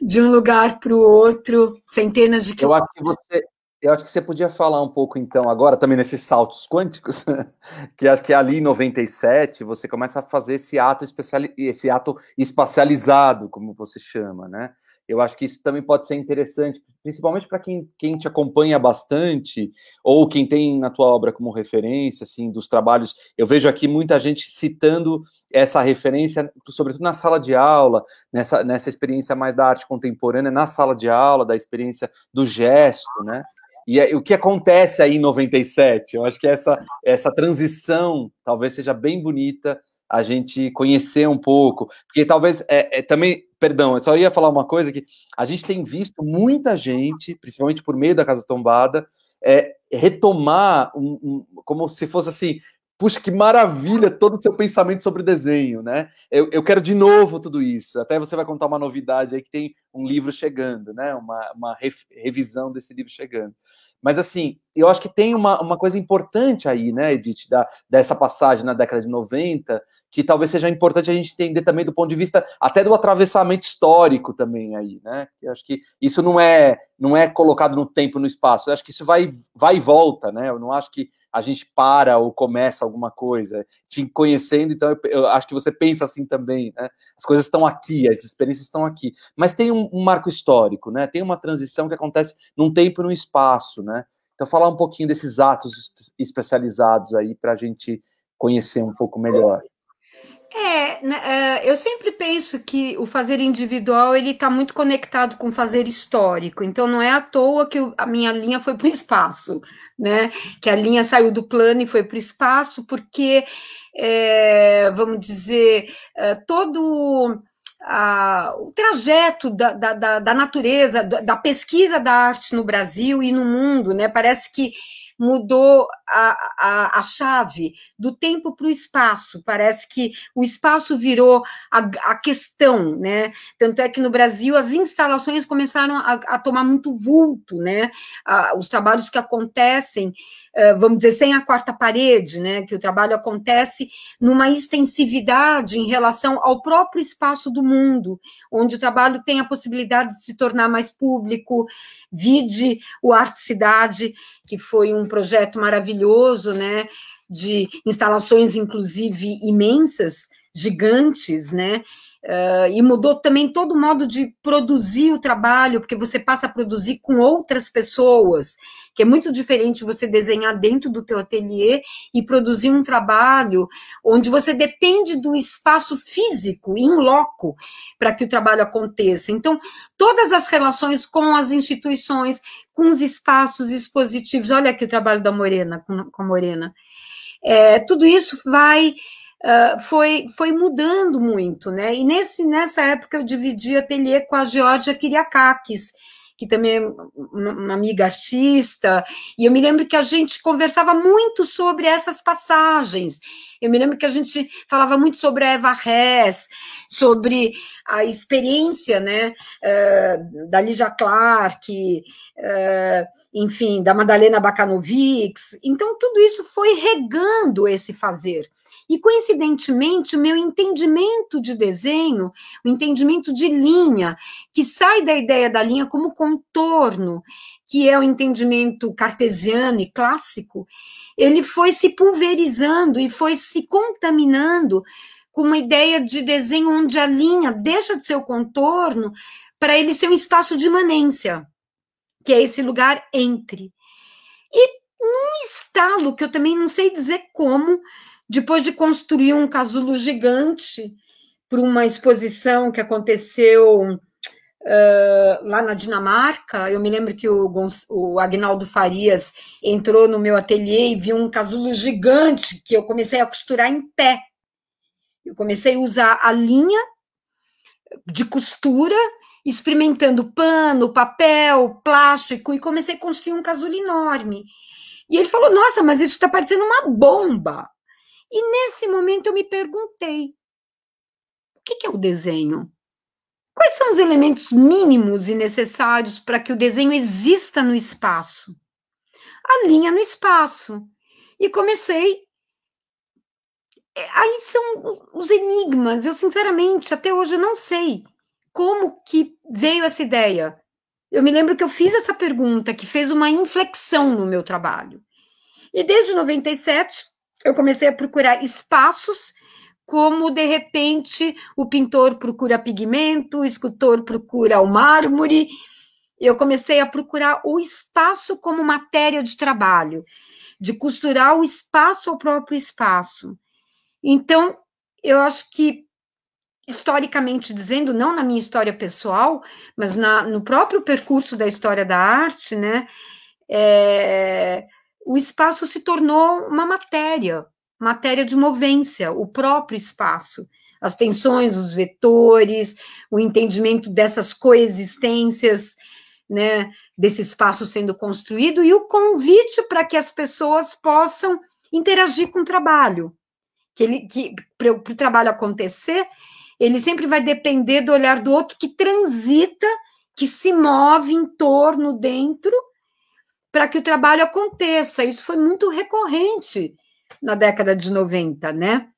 de um lugar para o outro, centenas de eu acho que você eu acho que você podia falar um pouco então agora também nesses saltos quânticos, que acho que ali em 97 você começa a fazer esse ato especial, esse ato espacializado, como você chama, né? Eu acho que isso também pode ser interessante, principalmente para quem, quem te acompanha bastante, ou quem tem na tua obra como referência, assim, dos trabalhos. Eu vejo aqui muita gente citando essa referência, sobretudo na sala de aula, nessa, nessa experiência mais da arte contemporânea, na sala de aula, da experiência do gesto, né? E é, o que acontece aí em 97? Eu acho que essa, essa transição talvez seja bem bonita a gente conhecer um pouco, porque talvez é, é, também, perdão, eu só ia falar uma coisa que a gente tem visto muita gente, principalmente por meio da casa tombada, é, retomar um, um, como se fosse assim, puxa, que maravilha todo o seu pensamento sobre desenho, né? Eu, eu, quero de novo tudo isso. Até você vai contar uma novidade aí que tem um livro chegando, né? Uma, uma re, revisão desse livro chegando. Mas assim, eu acho que tem uma, uma coisa importante aí, né, Edith, da, dessa passagem na década de 90, que talvez seja importante a gente entender também do ponto de vista até do atravessamento histórico também aí, né? Eu acho que isso não é não é colocado no tempo, no espaço. Eu acho que isso vai vai e volta, né? Eu não acho que a gente para ou começa alguma coisa. Te conhecendo, então eu, eu acho que você pensa assim também, né? As coisas estão aqui, as experiências estão aqui, mas tem um, um marco histórico, né? Tem uma transição que acontece num tempo e num espaço, né? Então falar um pouquinho desses atos especializados aí para a gente conhecer um pouco melhor. É, né, é, eu sempre penso que o fazer individual ele está muito conectado com o fazer histórico. Então não é à toa que a minha linha foi para o espaço, né? Que a linha saiu do plano e foi para o espaço, porque é, vamos dizer é, todo a, o trajeto da, da, da natureza, da, da pesquisa da arte no Brasil e no mundo, né? Parece que mudou a, a, a chave do tempo para o espaço. Parece que o espaço virou a, a, questão, né? Tanto é que no Brasil as instalações começaram a, a tomar muito vulto, né? Ah, os trabalhos que acontecem eh, vamos dizer, sem a quarta parede, né, que o trabalho acontece numa extensividade em relação ao próprio espaço do mundo, onde o trabalho tem a possibilidade de se tornar mais público, vide o Arte Cidade, que foi um projeto maravilhoso, né, de instalações, inclusive, imensas, gigantes, né, Uh, e mudou também todo o modo de produzir o trabalho, porque você passa a produzir com outras pessoas, que é muito diferente você desenhar dentro do teu ateliê e produzir um trabalho onde você depende do espaço físico, em loco, para que o trabalho aconteça. Então, todas as relações com as instituições, com os espaços expositivos, olha aqui o trabalho da Morena, com, a Morena, é, tudo isso vai foi, foi mudando muito, né? E nesse, nessa época eu dividi ateliê com a Georgia Kiriakakis, que também é uma amiga artista, e eu me lembro que a gente conversava muito sobre essas passagens, eu me lembro que a gente falava muito sobre a Eva Hess, sobre a experiência né, uh, da Lígia Clark, uh, enfim, da Madalena Bacanovics. Então, tudo isso foi regando esse fazer. E, coincidentemente, o meu entendimento de desenho, o entendimento de linha, que sai da ideia da linha como contorno, que é o entendimento cartesiano e clássico, ele foi se pulverizando e foi se contaminando com uma ideia de desenho onde a linha deixa de ser o contorno para ele ser um espaço de imanência, que é esse lugar entre. E num estalo que eu também não sei dizer como, depois de construir um casulo gigante para uma exposição que aconteceu ah, lá na Dinamarca, eu me lembro que o, o Agnaldo Farias entrou no meu ateliê e viu um casulo gigante que eu comecei a costurar em pé. Eu comecei a usar a linha de costura, experimentando pano, papel, plástico, e comecei a construir um casulo enorme. E ele falou: Nossa, mas isso está parecendo uma bomba. E nesse momento eu me perguntei: o que, que é o desenho? Quais são os elementos mínimos e necessários para que o desenho exista no espaço? A linha no espaço. E comecei. É, aí são os enigmas. Eu, sinceramente, até hoje eu não sei como que veio essa ideia. Eu me lembro que eu fiz essa pergunta, que fez uma inflexão no meu trabalho. E desde 97, eu comecei a procurar espaços como de repente o pintor procura pigmento, o escultor procura o mármore. Eu comecei a procurar o espaço como matéria de trabalho, de costurar o espaço ao próprio espaço. Então, eu acho que, historicamente dizendo, não na minha história pessoal, mas na, no próprio percurso da história da arte, né, é, o espaço se tornou uma matéria matéria de movência, o próprio espaço, as tensões, os vetores, o entendimento dessas coexistências, né, desse espaço sendo construído e o convite para que as pessoas possam interagir com o trabalho. Que, ele, que para o trabalho acontecer, ele sempre vai depender do olhar do outro que transita, que se move em torno, dentro, para que o trabalho aconteça. Isso foi muito recorrente na década de 90, né?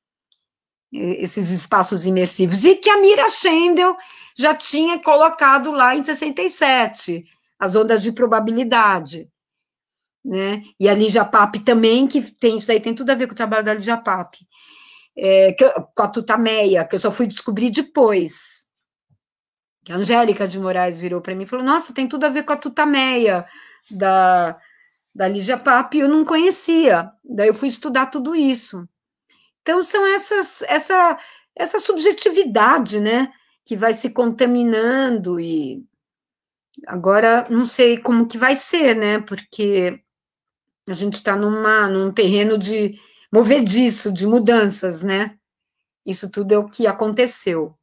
Esses espaços imersivos. E que a Mira Schendel já tinha colocado lá em 67, as ondas de probabilidade. Né? E a Lígia Pape também, que tem, isso daí tem tudo a ver com o trabalho da Lígia Pape, é, que, com a Tutameia, que eu só fui descobrir depois. Que a Angélica de Moraes virou para mim e falou: Nossa, tem tudo a ver com a Tutameia, da, da Lígia Papi, eu não conhecia. Daí eu fui estudar tudo isso. Então são essas essa essa subjetividade, né, que vai se contaminando e agora não sei como que vai ser, né, porque a gente está num terreno de movediço, de mudanças, né? Isso tudo é o que aconteceu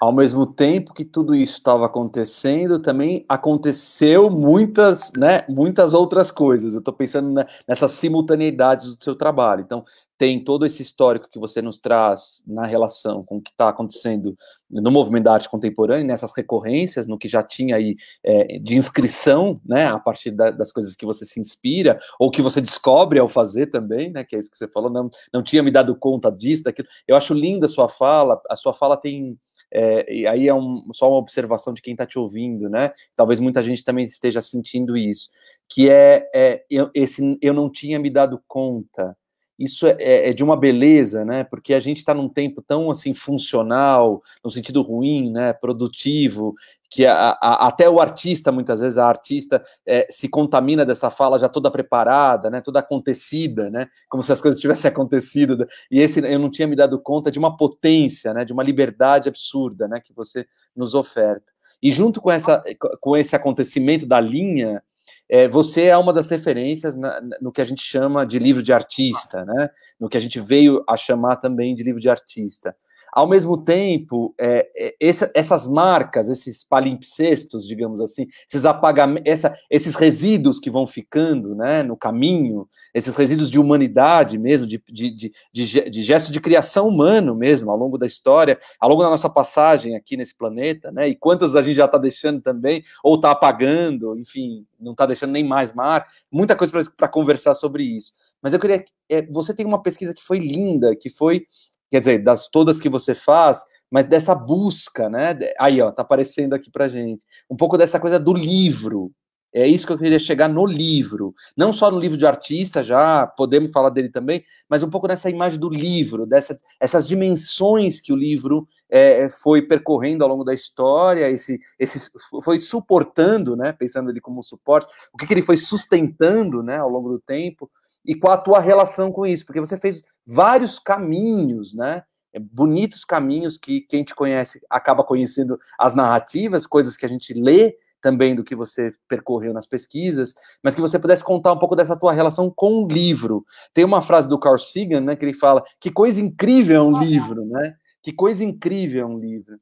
ao mesmo tempo que tudo isso estava acontecendo, também aconteceu muitas, né, muitas outras coisas. Eu estou pensando na, nessas simultaneidades do seu trabalho. Então, tem todo esse histórico que você nos traz na relação com o que está acontecendo no movimento da arte contemporânea, nessas recorrências, no que já tinha aí é, de inscrição, né, a partir da, das coisas que você se inspira, ou que você descobre ao fazer também, né, que é isso que você falou, não, não tinha me dado conta disso, daquilo. Eu acho linda a sua fala, a sua fala tem é, e aí é um, só uma observação de quem está te ouvindo, né? Talvez muita gente também esteja sentindo isso, que é, é eu, esse eu não tinha me dado conta, isso é, é, é, de uma beleza, né? Porque a gente está num tempo tão assim funcional, no sentido ruim, né? Produtivo, que a, a, até o artista muitas vezes a artista é, se contamina dessa fala já toda preparada, né? Toda acontecida, né? Como se as coisas tivessem acontecido. E esse eu não tinha me dado conta de uma potência, né? De uma liberdade absurda, né? Que você nos oferta. E junto com essa, com esse acontecimento da linha é, você é uma das referências na, no que a gente chama de livro de artista, né? No que a gente veio a chamar também de livro de artista. Ao mesmo tempo, é, é, essa, essas marcas, esses palimpsestos, digamos assim, esses apagamentos, essa, esses resíduos que vão ficando né, no caminho, esses resíduos de humanidade mesmo, de, de, de, de, gesto de criação humano mesmo, ao longo da história, ao longo da nossa passagem aqui nesse planeta, né? E quantas a gente já está deixando também, ou está apagando, enfim, não está deixando nem mais mar, muita coisa para conversar sobre isso. Mas eu queria. É, você tem uma pesquisa que foi linda, que foi quer dizer, das todas que você faz, mas dessa busca, né? Aí, ó, tá aparecendo aqui pra gente. Um pouco dessa coisa do livro. É isso que eu queria chegar no livro. Não só no livro de artista, já podemos falar dele também, mas um pouco dessa imagem do livro, dessas essas dimensões que o livro é, é, foi percorrendo ao longo da história, esse, esse foi suportando, né? Pensando ele como suporte, o que, que ele foi sustentando né, ao longo do tempo e qual a tua relação com isso, porque você fez vários caminhos, né? É, bonitos caminhos que quem te conhece acaba conhecendo as narrativas, coisas que a gente lê também do que você percorreu nas pesquisas, mas que você pudesse contar um pouco dessa tua relação com o livro. Tem uma frase do Carl Sagan, né, que ele fala: "Que coisa incrível é um Olha. livro", né? Que coisa incrível é um livro.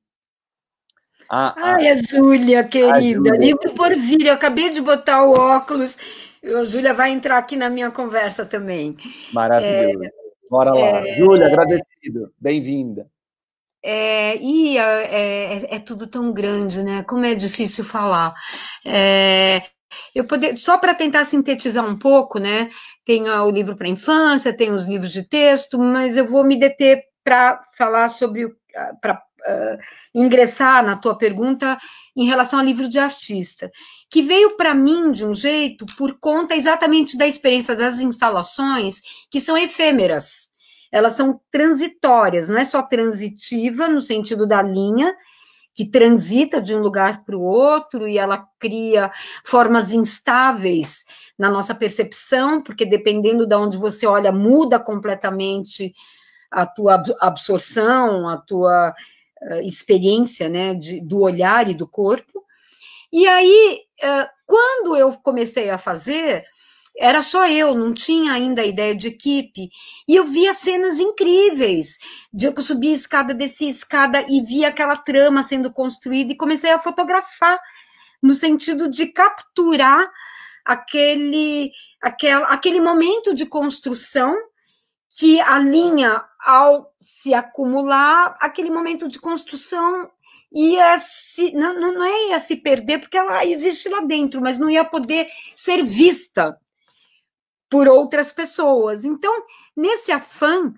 Ah, Ai, a, Júlia, querida, Julia. livro por vir. Eu acabei de botar o óculos. A Júlia vai entrar aqui na minha conversa também. Maravilha. É, Bora lá. É... Júlia, agradecido. Bem-vinda. É, e é, é, é, tudo tão grande, né? Como é difícil falar. É, eu poder, só para tentar sintetizar um pouco, né? Tem ah, o livro para infância, tem os livros de texto, mas eu vou me deter para falar sobre o para uh, ingressar na tua pergunta em relação a livro de artista, que veio para mim de um jeito por conta exatamente da experiência das instalações que são efêmeras. Elas são transitórias, não é só transitiva no sentido da linha, que transita de um lugar para o outro e ela cria formas instáveis na nossa percepção, porque dependendo de onde você olha, muda completamente a tua absorção, a tua uh, experiência né, de, do olhar e do corpo. E aí, uh, quando eu comecei a fazer, era só eu, não tinha ainda a ideia de equipe. E eu via cenas incríveis. De eu subir escada, descia escada e via aquela trama sendo construída e comecei a fotografar no sentido de capturar aquele aquela, aquele momento de construção que alinha ao se acumular aquele momento de construção ia se não, não ia é se perder porque ela existe lá dentro, mas não ia poder ser vista por outras pessoas. Então, nesse afã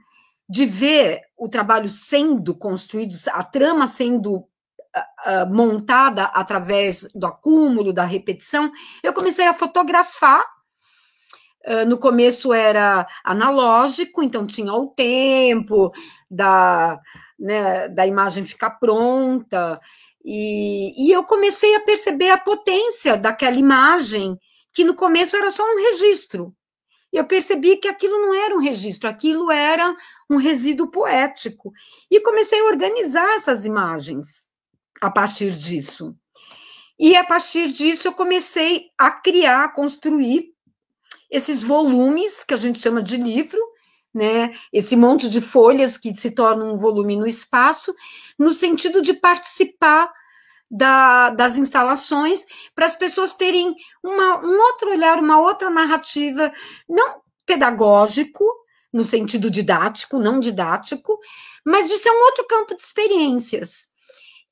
de ver o trabalho sendo construído, a trama sendo ah, ah, montada através do acúmulo, da repetição, eu comecei a fotografar ah, no começo era analógico, então tinha o tempo da, né, da imagem ficar pronta. E, e eu comecei a perceber a potência daquela imagem, que no começo era só um registro. eu percebi que aquilo não era um registro, aquilo era um resíduo poético. E comecei a organizar essas imagens a partir disso. E a partir disso eu comecei a criar, a construir esses volumes que a gente chama de livro, né? Esse monte de folhas que se torna um volume no espaço, no sentido de participar da, das instalações, para as pessoas terem uma, um outro olhar, uma outra narrativa, não pedagógico, no sentido didático, não didático, mas de ser um outro campo de experiências.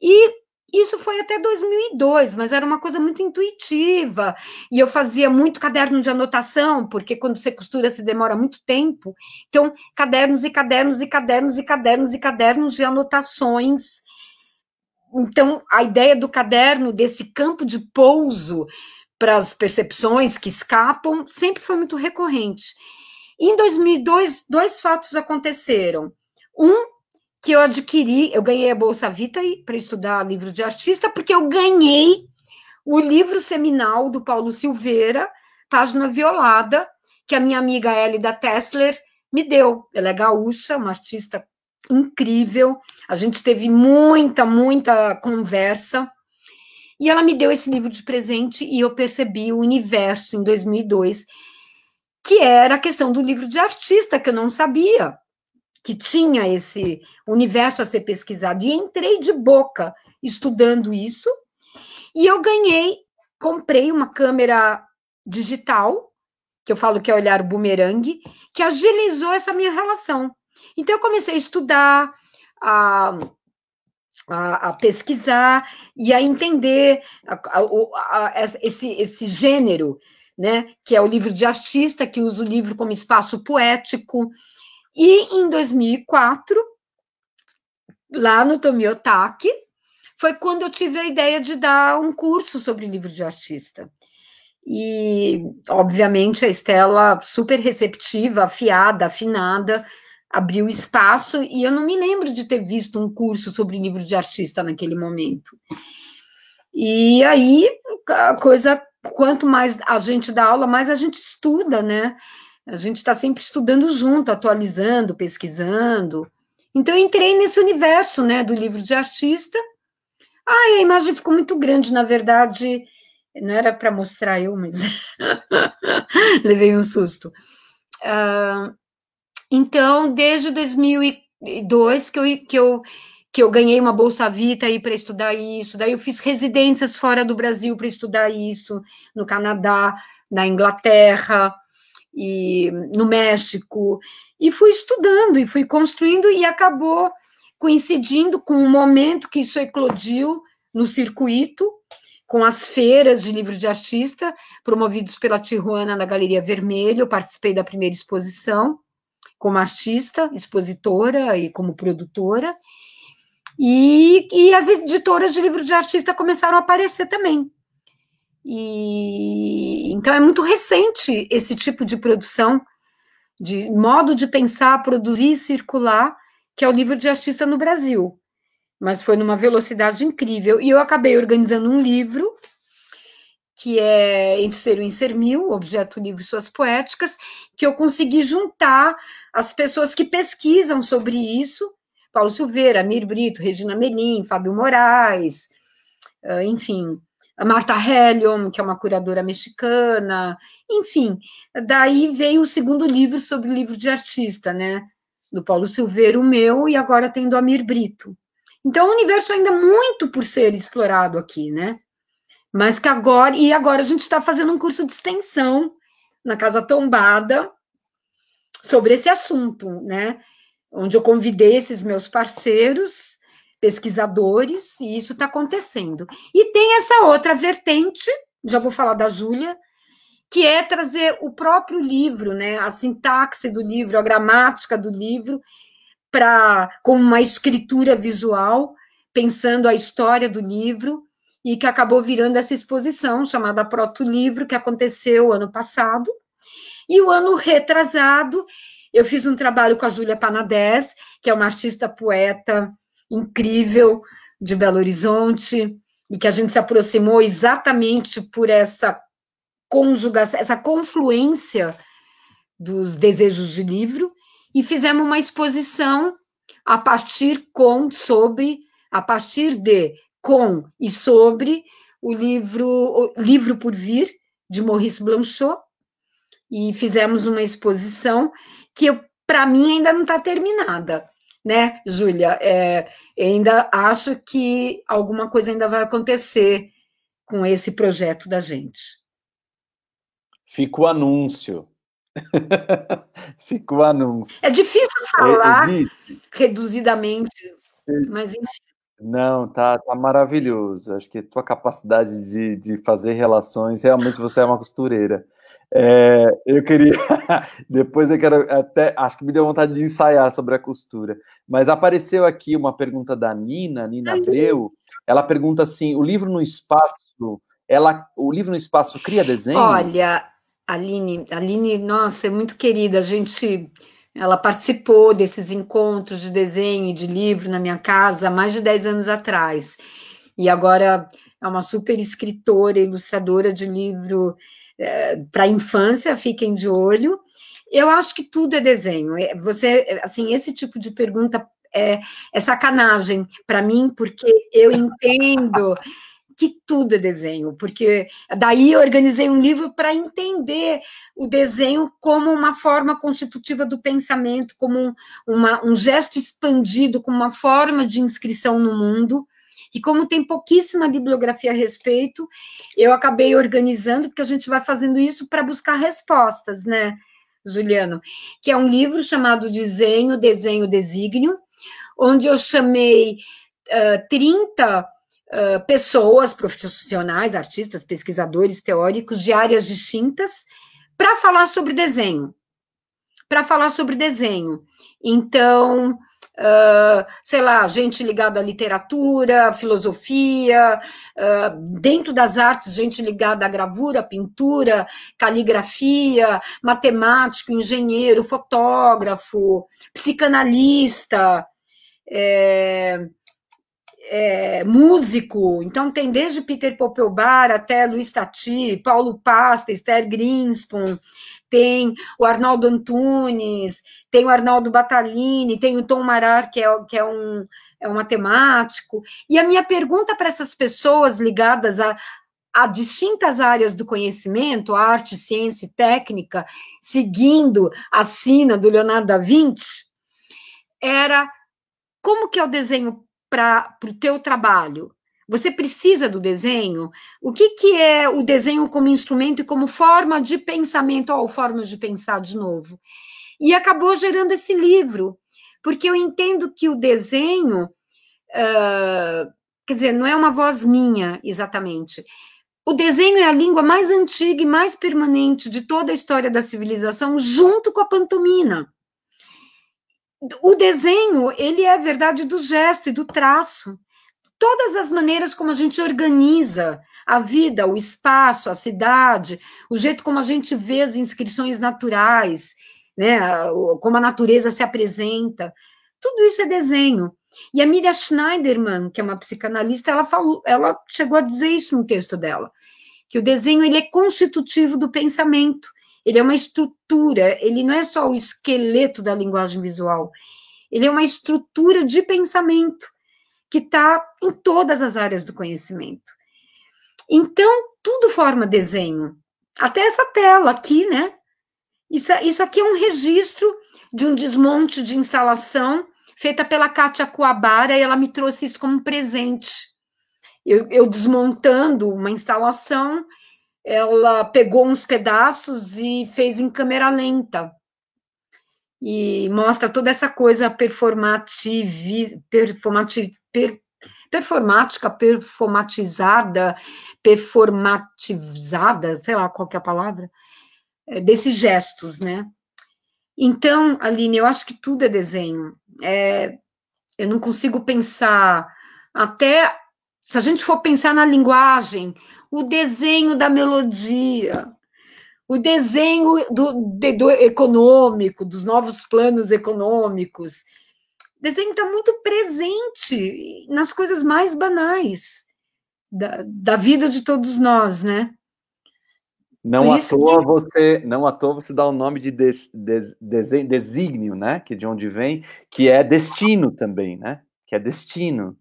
E isso foi até 2002, mas era uma coisa muito intuitiva. E eu fazia muito caderno de anotação, porque quando você costura, você demora muito tempo. Então, cadernos e cadernos e cadernos e cadernos e cadernos de anotações. Então, a ideia do caderno, desse campo de pouso para as percepções que escapam, sempre foi muito recorrente. E em 2002, dois fatos aconteceram. Um que eu adquiri, eu ganhei a Bolsa Vita para estudar livro de artista, porque eu ganhei o livro seminal do Paulo Silveira, Página Violada, que a minha amiga Elida Tessler me deu. Ela é gaúcha, uma artista incrível. A gente teve muita, muita conversa. E ela me deu esse livro de presente e eu percebi o universo em 2002, que era a questão do livro de artista, que eu não sabia que tinha esse universo a ser pesquisado. E entrei de boca estudando isso. E eu ganhei, comprei uma câmera digital, que eu falo que é olhar bumerangue, que agilizou essa minha relação. Então, eu comecei a estudar, a, a, a pesquisar e a entender a, esse, esse gênero, né, que é o livro de artista, que usa o livro como espaço poético. E em 2004, lá no Tomiotaki, foi quando eu tive a ideia de dar um curso sobre livro de artista. E, obviamente, a Estela, super receptiva, afiada, afinada, abriu espaço, e eu não me lembro de ter visto um curso sobre livro de artista naquele momento. E aí, a coisa, quanto mais a gente dá aula, mais a gente estuda, né? A gente está sempre estudando junto, atualizando, pesquisando. Então, entrei nesse universo, né, do livro de artista. Ah, a imagem ficou muito grande, na verdade, não era para mostrar eu, mas levei um susto. Uh, então, desde 2002 que eu, que eu que eu ganhei uma bolsa Vita aí para estudar isso, daí eu fiz residências fora do Brasil para estudar isso, no Canadá, na Inglaterra, e no México, e fui estudando e fui construindo e acabou coincidindo com o momento que isso eclodiu no circuito, com as feiras de livros de artista promovidos pela Tijuana na Galeria Vermelho. eu participei da primeira exposição como artista, expositora e como produtora. E, e as editoras de livros de artista começaram a aparecer também. E então é muito recente esse tipo de produção, de modo de pensar, produzir e circular, que é o livro de artista no Brasil. Mas foi numa velocidade incrível. E eu acabei organizando um livro que é Ser em Ser Mil, Objeto Livre e Suas Poéticas, que eu consegui juntar as pessoas que pesquisam sobre isso, Paulo Silveira, Mir Brito, Regina Melim, Fábio Moraes, ah, enfim, a Marta Helion, que é uma curadora mexicana, enfim. Daí veio o segundo livro sobre livro de artista, né? Do Paulo Silveiro, o meu, e agora tem do Amir Brito. Então, o universo ainda é muito por ser explorado aqui, né? Mas que agora, e agora a gente está fazendo um curso de extensão na Casa Tombada sobre esse assunto, né? Onde eu convidei esses meus parceiros pesquisadores, e isso está acontecendo. E tem essa outra vertente, já vou falar da Júlia, que é trazer o próprio livro, né, a sintaxe do livro, a gramática do livro, para como uma escritura visual, pensando a história do livro, e que acabou virando essa exposição chamada Proto Livro, que aconteceu ano passado. E o ano retrasado, eu fiz um trabalho com a Júlia Panades, que é uma artista poeta incrível de Belo Horizonte e que a gente se aproximou exatamente por essa conjugação, essa confluência dos desejos de livro e fizemos uma exposição a partir com sobre a partir de com e sobre o livro o livro por vir de Maurice Blanchot e fizemos uma exposição que para mim ainda não está terminada né, Júlia? É, ainda acho que alguma coisa ainda vai acontecer com esse projeto da gente. Fica o anúncio. Fica o anúncio. É difícil falar é, reduzidamente, mas enfim. Não, tá, tá maravilhoso. Acho que a tua capacidade de, de fazer relações, realmente você é uma costureira. É, eu queria. Depois eu quero até. Acho que me deu vontade de ensaiar sobre a costura. Mas apareceu aqui uma pergunta da Nina, Nina Abreu. Ela pergunta assim: o livro no espaço, ela, o livro no espaço cria desenho? Olha, Aline, Aline, nossa, é muito querida. A gente. Ela participou desses encontros de desenho e de livro na minha casa há mais de 10 anos atrás. E agora é uma super escritora, ilustradora de livro para a infância, fiquem de olho. Eu acho que tudo é desenho. É, você, assim, esse tipo de pergunta é, é sacanagem para mim, porque eu entendo que tudo é desenho, porque daí eu organizei um livro para entender o desenho como uma forma constitutiva do pensamento, como um, uma, um gesto expandido, como uma forma de inscrição no mundo. E como tem pouquíssima bibliografia a respeito, eu acabei organizando, porque a gente vai fazendo isso para buscar respostas, né, Juliano? Que é um livro chamado Desenho, Desenho, Desígnio, onde eu chamei uh, 30 uh, pessoas, profissionais, artistas, pesquisadores, teóricos, de áreas distintas, para falar sobre desenho. Para falar sobre desenho. Então, uh, sei lá, gente ligada à literatura, à filosofia, uh, dentro das artes, gente ligada à gravura, pintura, caligrafia, matemático, engenheiro, fotógrafo, psicanalista, é, é, músico, então tem desde Peter Popelbar até Luiz Tati, Paulo Pasta, Esther Greenspan, tem o Arnaldo Antunes, tem o Arnaldo Batalini, tem o Tom Marar, que é, que é um é um matemático. E a minha pergunta para essas pessoas ligadas a, a distintas áreas do conhecimento, arte, ciência e técnica, seguindo a sina do Leonardo da Vinci, era como que é o desenho para o teu trabalho? Você precisa do desenho? O que, que é o desenho como instrumento e como forma de pensamento? Ou forma de pensar de novo. E acabou gerando esse livro, porque eu entendo que o desenho, uh, quer dizer, não é uma voz minha exatamente. O desenho é a língua mais antiga e mais permanente de toda a história da civilização, junto com a pantomima o desenho ele é a verdade do gesto e do traço todas as maneiras como a gente organiza a vida, o espaço, a cidade, o jeito como a gente vê as inscrições naturais, né, como a natureza se apresenta, tudo isso é desenho. E a Miriam Schneiderman, que é uma psicanalista, ela falou, ela chegou a dizer isso no texto dela, que o desenho ele é constitutivo do pensamento, ele é uma estrutura, ele não é só o esqueleto da linguagem visual, ele é uma estrutura de pensamento que está em todas as áreas do conhecimento. Então, tudo forma desenho. Até essa tela aqui, né? Isso, isso aqui é um registro de um desmonte de instalação feita pela Kátia Coabara e ela me trouxe isso como presente. Eu, eu desmontando uma instalação, ela pegou uns pedaços e fez em câmera lenta. E mostra toda essa coisa performativ, performativ, per, performática, performatizada, performatizada, sei lá qual que é a palavra, é, desses gestos, né? Então, Aline, eu acho que tudo é desenho. É, eu não consigo pensar, até se a gente for pensar na linguagem, o desenho da melodia, o desenho do, do econômico, dos novos planos econômicos, desenho está muito presente nas coisas mais banais da, da vida de todos nós, né? Não à, toa que... você, não à toa você dá o nome de, des, des, desígnio, né? Que de onde vem, que é destino também, né? Que é destino.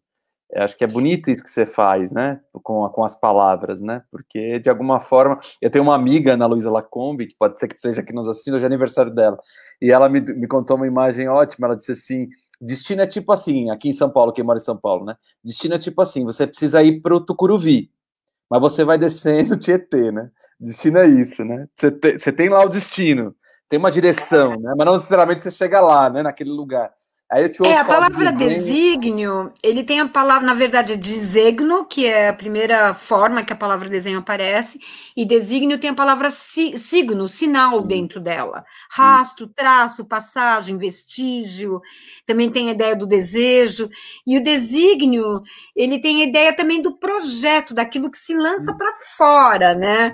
Eu acho que é bonito isso que você faz, né? Com, com as palavras, né? Porque, de alguma forma, eu tenho uma amiga, Ana Luísa Lacombe, que pode ser que esteja aqui nos assistindo, hoje é aniversário dela. E ela me, me contou uma imagem ótima, ela disse assim: Destino é tipo assim, aqui em São Paulo, quem mora em São Paulo, né? Destino é tipo assim, você precisa ir para o Tucuruvi, mas você vai descendo o Tietê, né? Destino é isso, né? Você tem, você tem lá o destino, tem uma direção, né? Mas não necessariamente você chega lá, né? Naquele lugar. Aí eu te ouço é, a palavra de desígnio, ele tem a palavra, na verdade, é designo, que é a primeira forma que a palavra desenho aparece, e desígnio tem a palavra si, signo, sinal dentro dela. Rastro, traço, passagem, vestígio, também tem a ideia do desejo. E o desígnio, ele tem a ideia também do projeto, daquilo que se lança para fora, né?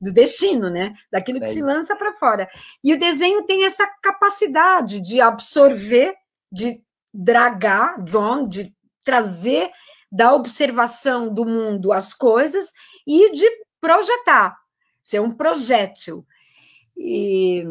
do destino, né? Daquilo que Bem. se lança para fora. E o desenho tem essa capacidade de absorver de dragar, John, de trazer da observação do mundo as coisas e de projetar, ser um projétil. E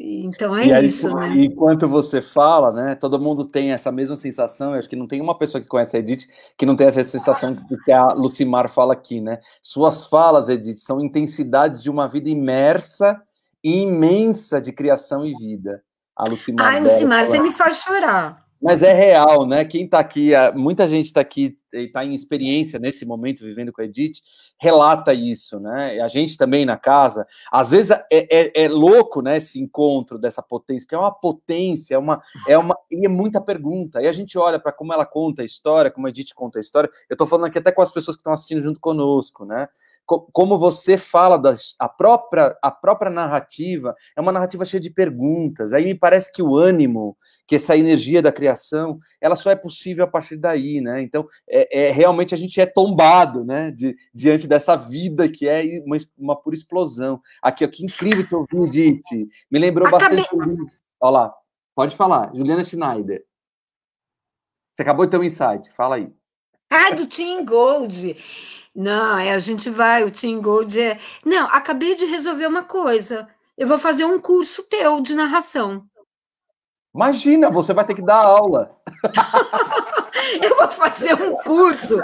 então é aí, isso, né? E você fala, né? Todo mundo tem essa mesma sensação. Eu acho que não tem uma pessoa que conhece a Edith que não tem essa sensação do que a Lucimar fala aqui, né? Suas falas, Edith, são intensidades de uma vida imersa e imensa de criação e vida. A Lucimar. Ai, Lucimar, você me faz chorar. Mas é real, né? Quem está aqui, é, muita gente está aqui e está em experiência nesse momento, vivendo com a Edith, relata isso, né? A gente também na casa. Às vezes é, é, é louco, né? Esse encontro dessa potência, porque é uma potência, é uma, é uma e é muita pergunta. E a gente olha para como ela conta a história, como a Edith conta a história. Eu estou falando aqui até com as pessoas que estão assistindo junto conosco, né? como você fala da a própria, a própria narrativa, é uma narrativa cheia de perguntas. Aí me parece que o ânimo, que essa energia da criação, ela só é possível a partir daí, né? Então, é, é realmente a gente é tombado, né? De, diante dessa vida que é uma, uma pura explosão. Aqui, ó, que incrível que eu Dite. Me lembrou Acabei... bastante. Olha lá, pode falar. Juliana Schneider. Você acabou de ter um insight, fala aí. Ah, do Tim Gold. Não, a gente vai, o Team Gold é. Não, acabei de resolver uma coisa. Eu vou fazer um curso teu de narração. Imagina, você vai ter que dar aula. eu vou fazer um curso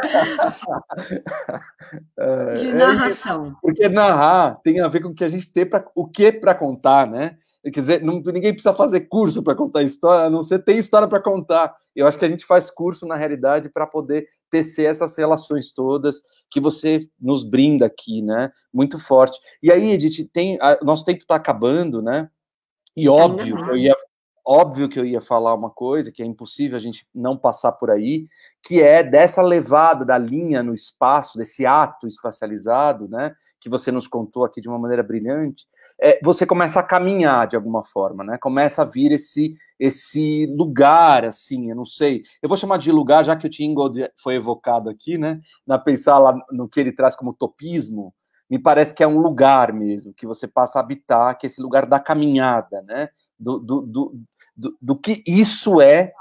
é, de é, narração. É, porque narrar tem a ver com o que a gente tem para o que para contar, né? Quer dizer, não, ninguém precisa fazer curso para contar história, a não ser ter história para contar. Eu acho que a gente faz curso, na realidade, para poder tecer essas relações todas que você nos brinda aqui, né? Muito forte. E aí, Edith, tem, a, nosso tempo está acabando, né? E tá óbvio, eu ia óbvio que eu ia falar uma coisa que é impossível a gente não passar por aí, que é dessa levada da linha no espaço, desse ato espacializado, né, que você nos contou aqui de uma maneira brilhante, é, você começa a caminhar de alguma forma, né, começa a vir esse esse lugar, assim, eu não sei, eu vou chamar de lugar, já que o Tingle foi evocado aqui, né, na pensar lá no que ele traz como topismo, me parece que é um lugar mesmo, que você passa a habitar, que é esse lugar da caminhada, né, do, do, do, do, do que isso é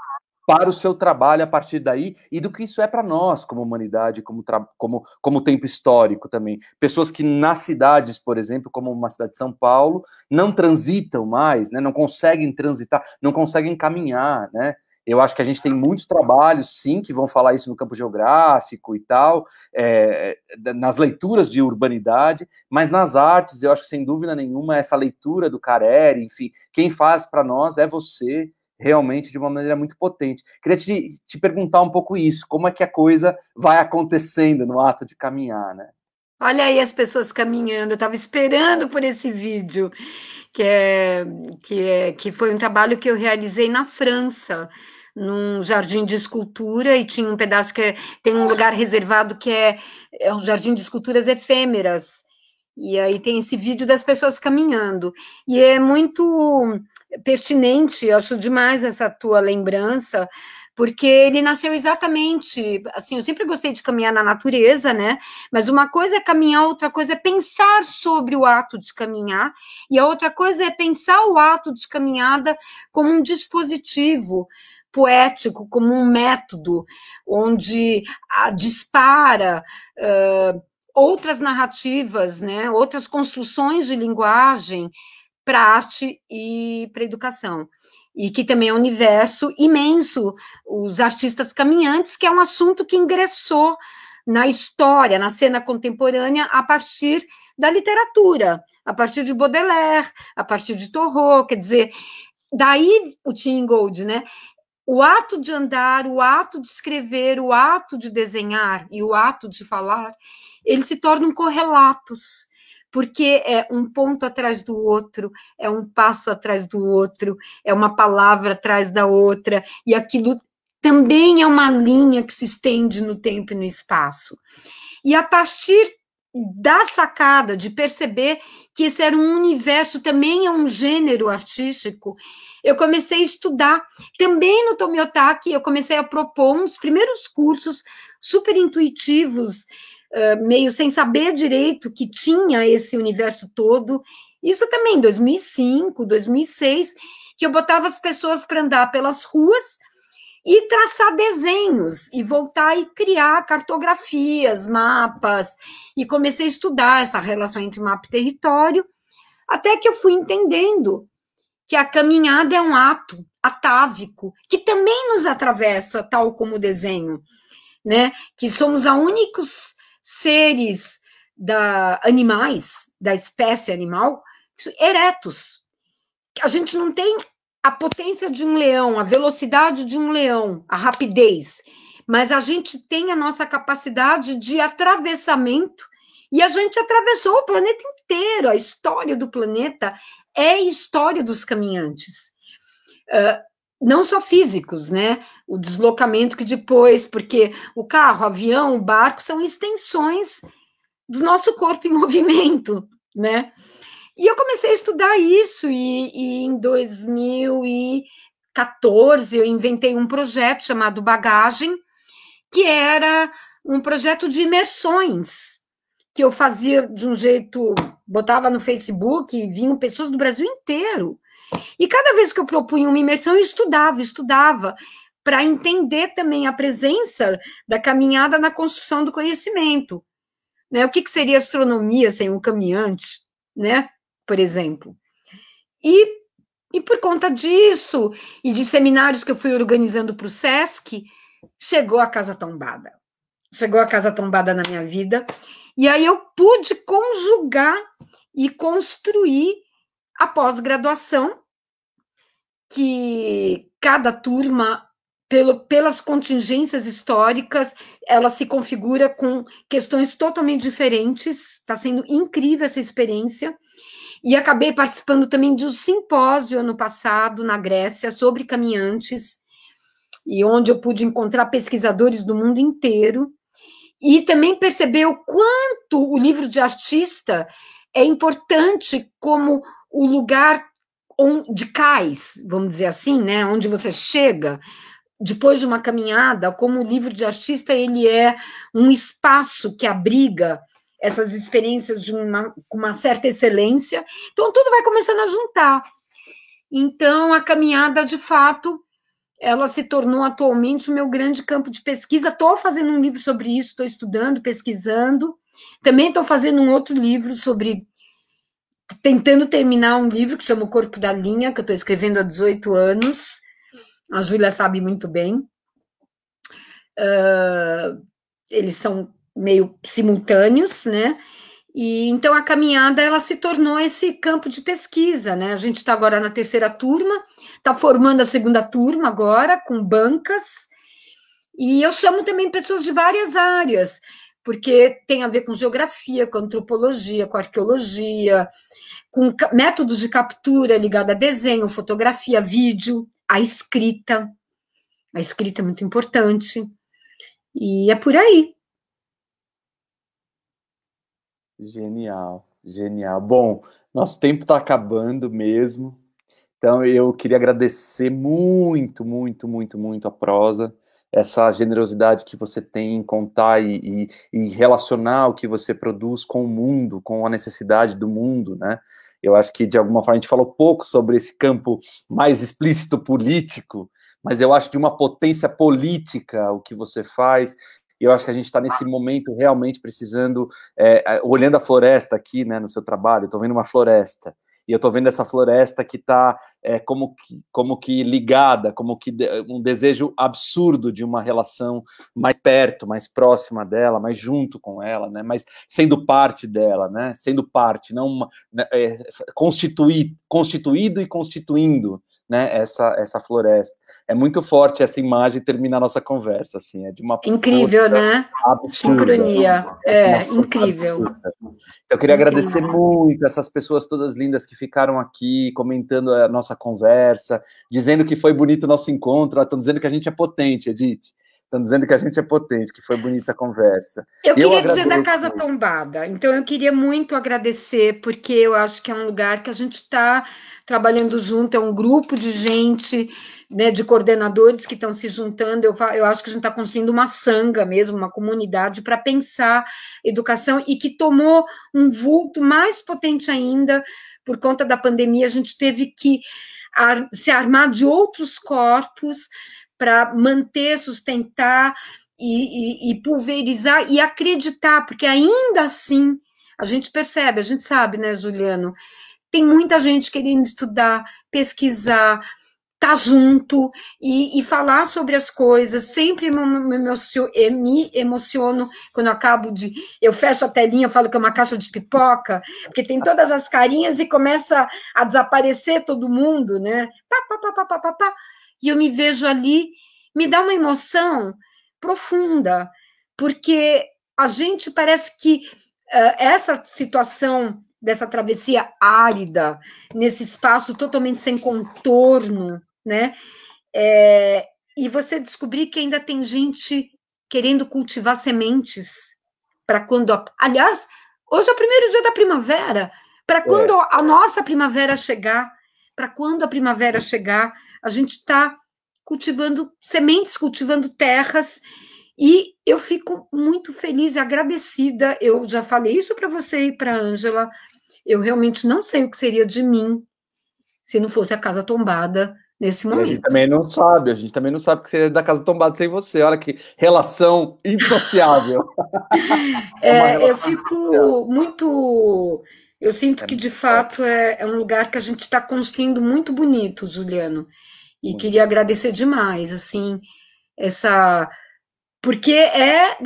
para o seu trabalho a partir daí e do que isso é para nós como humanidade, como, como, como tempo histórico também. Pessoas que nas cidades, por exemplo, como uma cidade de São Paulo, não transitam mais, né, não conseguem transitar, não conseguem caminhar, né, eu acho que a gente tem muitos trabalhos, sim, que vão falar isso no campo geográfico e tal, é, nas leituras de urbanidade, mas nas artes, eu acho que sem dúvida nenhuma, essa leitura do Careri, enfim, quem faz para nós é você, realmente de uma maneira muito potente. Queria te, te perguntar um pouco isso, como é que a coisa vai acontecendo no ato de caminhar, né? Olha aí as pessoas caminhando, eu estava esperando por esse vídeo, que, é, que, é, que foi um trabalho que eu realizei na França, num jardim de escultura e tinha um pedaço que é, tem um lugar reservado que é, é um jardim de esculturas efêmeras. E aí tem esse vídeo das pessoas caminhando. E é muito pertinente, eu acho demais essa tua lembrança, porque ele nasceu exatamente assim. Eu sempre gostei de caminhar na natureza, né? Mas uma coisa é caminhar, outra coisa é pensar sobre o ato de caminhar, e a outra coisa é pensar o ato de caminhada como um dispositivo poético como um método onde a, ah, dispara uh, outras narrativas, né, outras construções de linguagem para arte e para educação e que também é um universo imenso, os artistas caminhantes, que é um assunto que ingressou na história, na cena contemporânea, a partir da literatura, a partir de Baudelaire, a partir de Thoreau, quer dizer, daí o Gold, né? o ato de andar, o ato de escrever, o ato de desenhar e o ato de falar, eles se tornam correlatos, porque é um ponto atrás do outro, é um passo atrás do outro, é uma palavra atrás da outra, e aquilo também é uma linha que se estende no tempo e no espaço. E a partir da sacada de perceber que esse era um universo, também é um gênero artístico eu comecei a estudar. Também no Tomiotaki, eu comecei a propor uns primeiros cursos super intuitivos, meio sem saber direito que tinha esse universo todo. Isso também, em 2005, 2006, que eu botava as pessoas para andar pelas ruas e traçar desenhos e voltar e criar cartografias, mapas e comecei a estudar essa relação entre mapa e território, até que eu fui entendendo que a caminhada é um ato atávico, que também nos atravessa, tal como o desenho, né? Que somos a únicos seres da animais, da espécie animal, eretos. A gente não tem a potência de um leão, a velocidade de um leão, a rapidez, mas a gente tem a nossa capacidade de atravessamento e a gente atravessou o planeta inteiro, a história do planeta é história dos caminhantes. Uh, não só físicos, né? O deslocamento que depois, porque o carro, o avião, o barco são extensões do nosso corpo em movimento, né? E eu comecei a estudar isso, e, e em 2014 eu inventei um projeto chamado Bagagem, que era um projeto de imersões que eu fazia de um jeito, botava no Facebook, vinham pessoas do Brasil inteiro. E cada vez que eu propunha uma imersão, eu estudava, estudava, para entender também a presença da caminhada na construção do conhecimento. Né? O que, que seria astronomia sem um caminhante, né? por exemplo? E, e por conta disso, e de seminários que eu fui organizando para o SESC, chegou a Casa Tombada. Chegou a Casa Tombada na minha vida, e aí eu pude conjugar e construir a pós-graduação, que cada turma, pelo, pelas contingências históricas, ela se configura com questões totalmente diferentes. Está sendo incrível essa experiência. E acabei participando também de um simpósio ano passado na Grécia sobre caminhantes, e onde eu pude encontrar pesquisadores do mundo inteiro e também perceber o quanto o livro de artista é importante como o lugar de cais, vamos dizer assim, né, onde você chega depois de uma caminhada, como o livro de artista ele é um espaço que abriga essas experiências de uma, com uma certa excelência. Então tudo vai começando a juntar. Então a caminhada de fato ela se tornou atualmente o meu grande campo de pesquisa. Estou fazendo um livro sobre isso, estou estudando, pesquisando. Também estou fazendo um outro livro sobre. Tentando terminar um livro que chama O Corpo da Linha, que eu estou escrevendo há 18 anos. A Júlia sabe muito bem. Uh, eles são meio simultâneos, né? E então a caminhada ela se tornou esse campo de pesquisa, né? A gente está agora na terceira turma, está formando a segunda turma agora, com bancas, e eu chamo também pessoas de várias áreas, porque tem a ver com geografia, com antropologia, com arqueologia, com métodos de captura ligado a desenho, fotografia, vídeo, a escrita. A escrita é muito importante. E é por aí. Genial, genial. Bom, nosso tempo está acabando mesmo. Então eu queria agradecer muito, muito, muito, muito a prosa, essa generosidade que você tem em contar e, e, e relacionar o que você produz com o mundo, com a necessidade do mundo, né? Eu acho que de alguma forma a gente falou pouco sobre esse campo mais explícito político, mas eu acho de uma potência política o que você faz. Eu acho que a gente está nesse momento realmente precisando, é, olhando a floresta aqui, né, no seu trabalho. Estou vendo uma floresta e eu estou vendo essa floresta que está é, como, que, como que ligada, como que de, um desejo absurdo de uma relação mais perto, mais próxima dela, mais junto com ela, né? Mas sendo parte dela, né? Sendo parte, não uma, né, é, constituir, constituído e constituindo né, essa, essa floresta. É muito forte essa imagem terminar a nossa conversa, assim, é de uma Incrível, né? Absurda, Sincronia. É, é incrível. Absurda. eu queria incrível. agradecer muito essas pessoas todas lindas que ficaram aqui comentando a nossa conversa, dizendo que foi bonito o nosso encontro, estão dizendo que a gente é potente, Edith. Estão dizendo que a gente é potente, que foi bonita a conversa. Eu queria eu dizer da Casa Tombada. Então, eu queria muito agradecer, porque eu acho que é um lugar que a gente está trabalhando junto, é um grupo de gente, né, de coordenadores que estão se juntando. Eu, eu acho que a gente está construindo uma sanga mesmo, uma comunidade para pensar educação e que tomou um vulto mais potente ainda. Por conta da pandemia, a gente teve que ar, se armar de outros corpos para manter, sustentar e, e, e pulverizar e acreditar, porque ainda assim a gente percebe, a gente sabe, né, Juliano? Tem muita gente querendo estudar, pesquisar, tá junto e, e, falar sobre as coisas. Sempre me, emociono quando acabo de. Eu fecho a telinha, falo que é uma caixa de pipoca, porque tem todas as carinhas e começa a desaparecer todo mundo, né? Pá, pá, pá, pá, pá, pá, pá e eu me vejo ali, me dá uma emoção profunda, porque a gente parece que uh, essa situação dessa travessia árida, nesse espaço totalmente sem contorno, né? É, e você descobrir que ainda tem gente querendo cultivar sementes para quando. A, aliás, hoje é o primeiro dia da primavera. Para quando é. a nossa primavera chegar, para quando a primavera chegar, a gente está cultivando sementes, cultivando terras, e eu fico muito feliz e agradecida. Eu já falei isso para você e para Ângela. Eu realmente não sei o que seria de mim se não fosse a casa tombada nesse momento. A gente também não sabe, a gente também não sabe o que seria da casa tombada sem você. Olha que relação indissociável. é, é relação eu fico social. muito. Eu sinto que de é fato é, é um lugar que a gente está construindo muito bonito, Juliano. E queria agradecer demais, assim, essa. Porque é,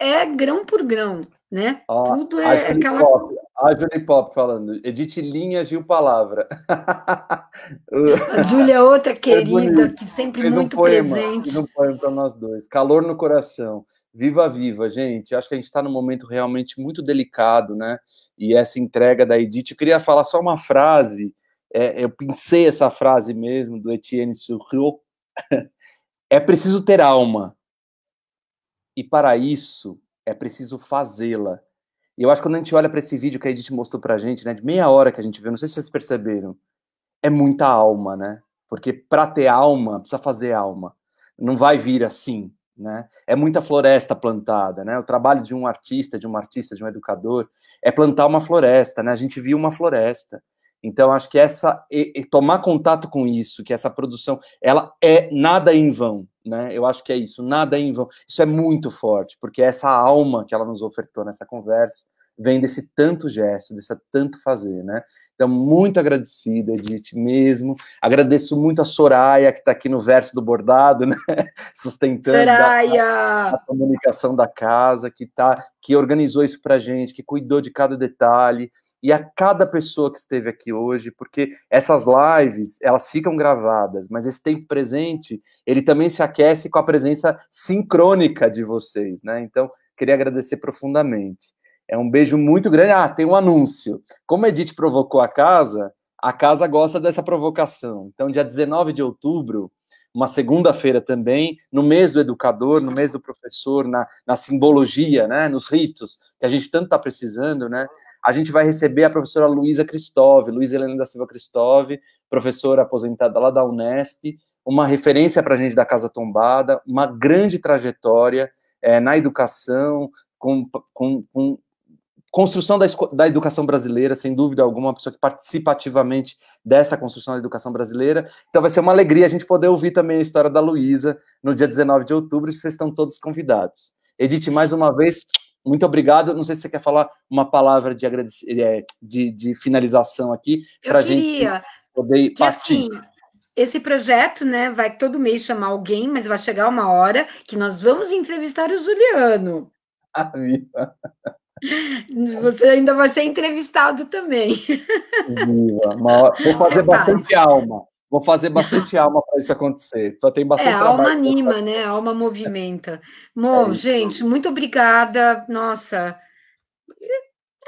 é grão por grão, né? Tudo é aquela. Pop, a Julie Pop falando, edite linha, Gil Palavra. a Júlia é outra querida, que sempre Fez muito um poema, presente. Fez um poema para nós dois. Calor no coração. Viva, viva, gente. Acho que a gente está num momento realmente muito delicado, né? E essa entrega da Edith. Eu queria falar só uma frase é, eu pensei essa frase mesmo do Etienne Surriot, é preciso ter alma. E para isso, é preciso fazê-la. E eu acho que quando a gente olha para esse vídeo que a Edith mostrou para a gente, né, de meia hora que a gente viu, não sei se vocês perceberam, é muita alma, né? Porque para ter alma, precisa fazer alma. Não vai vir assim, né? É muita floresta plantada, né? O trabalho de um artista, de um artista, de um educador, é plantar uma floresta, né? A gente viu uma floresta. Então, acho que essa e, e tomar contato com isso, que essa produção, ela é nada em vão, né? Eu acho que é isso, nada em vão. Isso é muito forte, porque é essa alma que ela nos ofertou nessa conversa vem desse tanto gesto, desse tanto fazer, né? Então, muito agradecida, Edith, mesmo. Agradeço muito a Soraya, que está aqui no verso do bordado, né? Sustentando a, a, comunicação da casa, que, tá, que organizou isso para gente, que cuidou de cada detalhe e a cada pessoa que esteve aqui hoje, porque essas lives, elas ficam gravadas, mas esse tempo presente, ele também se aquece com a presença sincrônica de vocês, né? Então, queria agradecer profundamente. É um beijo muito grande. Ah, tem um anúncio. Como a Edith provocou a casa, a casa gosta dessa provocação. Então, dia 19 de outubro, uma segunda-feira também, no mês do educador, no mês do professor, na, na simbologia, né, nos ritos, que a gente tanto está precisando, né? A gente vai receber a professora Luísa Cristove, Luísa Helena da Silva Cristove, professora aposentada lá da Unesp, uma referência para a gente da Casa Tombada, uma grande trajetória é, na educação, com, com, com construção da, da, educação brasileira, sem dúvida alguma, uma pessoa que participa ativamente dessa construção da educação brasileira. Então vai ser uma alegria a gente poder ouvir também a história da Luísa no dia 19 de outubro, vocês estão todos convidados. Edith, mais uma vez, muito obrigado. Não sei se você quer falar uma palavra de, eh, de, de finalização aqui para a gente poder que, partir. Assim, esse projeto, né, vai todo mês chamar alguém, mas vai chegar uma hora que nós vamos entrevistar o Juliano. viva. Você ainda vai ser entrevistado também. Viva. Vou fazer é bastante alma. Vou fazer bastante alma para isso acontecer. Só tem bastante é, a alma anima, né? A alma movimenta. Mo, é gente, muito obrigada. Nossa,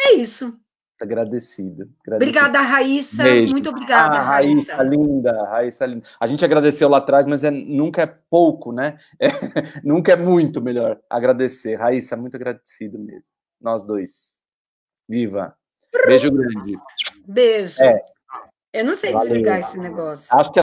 é isso. Agradecido. agradecido. Obrigada, Raíssa. Beijo. Muito obrigada, ah, Raíssa. Raíssa. linda, Raíssa linda. A gente agradeceu lá atrás, mas é, nunca é pouco, né? É, nunca é muito melhor agradecer. Raíssa, muito agradecido mesmo. Nós dois. Viva. Beijo grande. Beijo. É. Eu não sei Valeu. desligar esse negócio. Acho que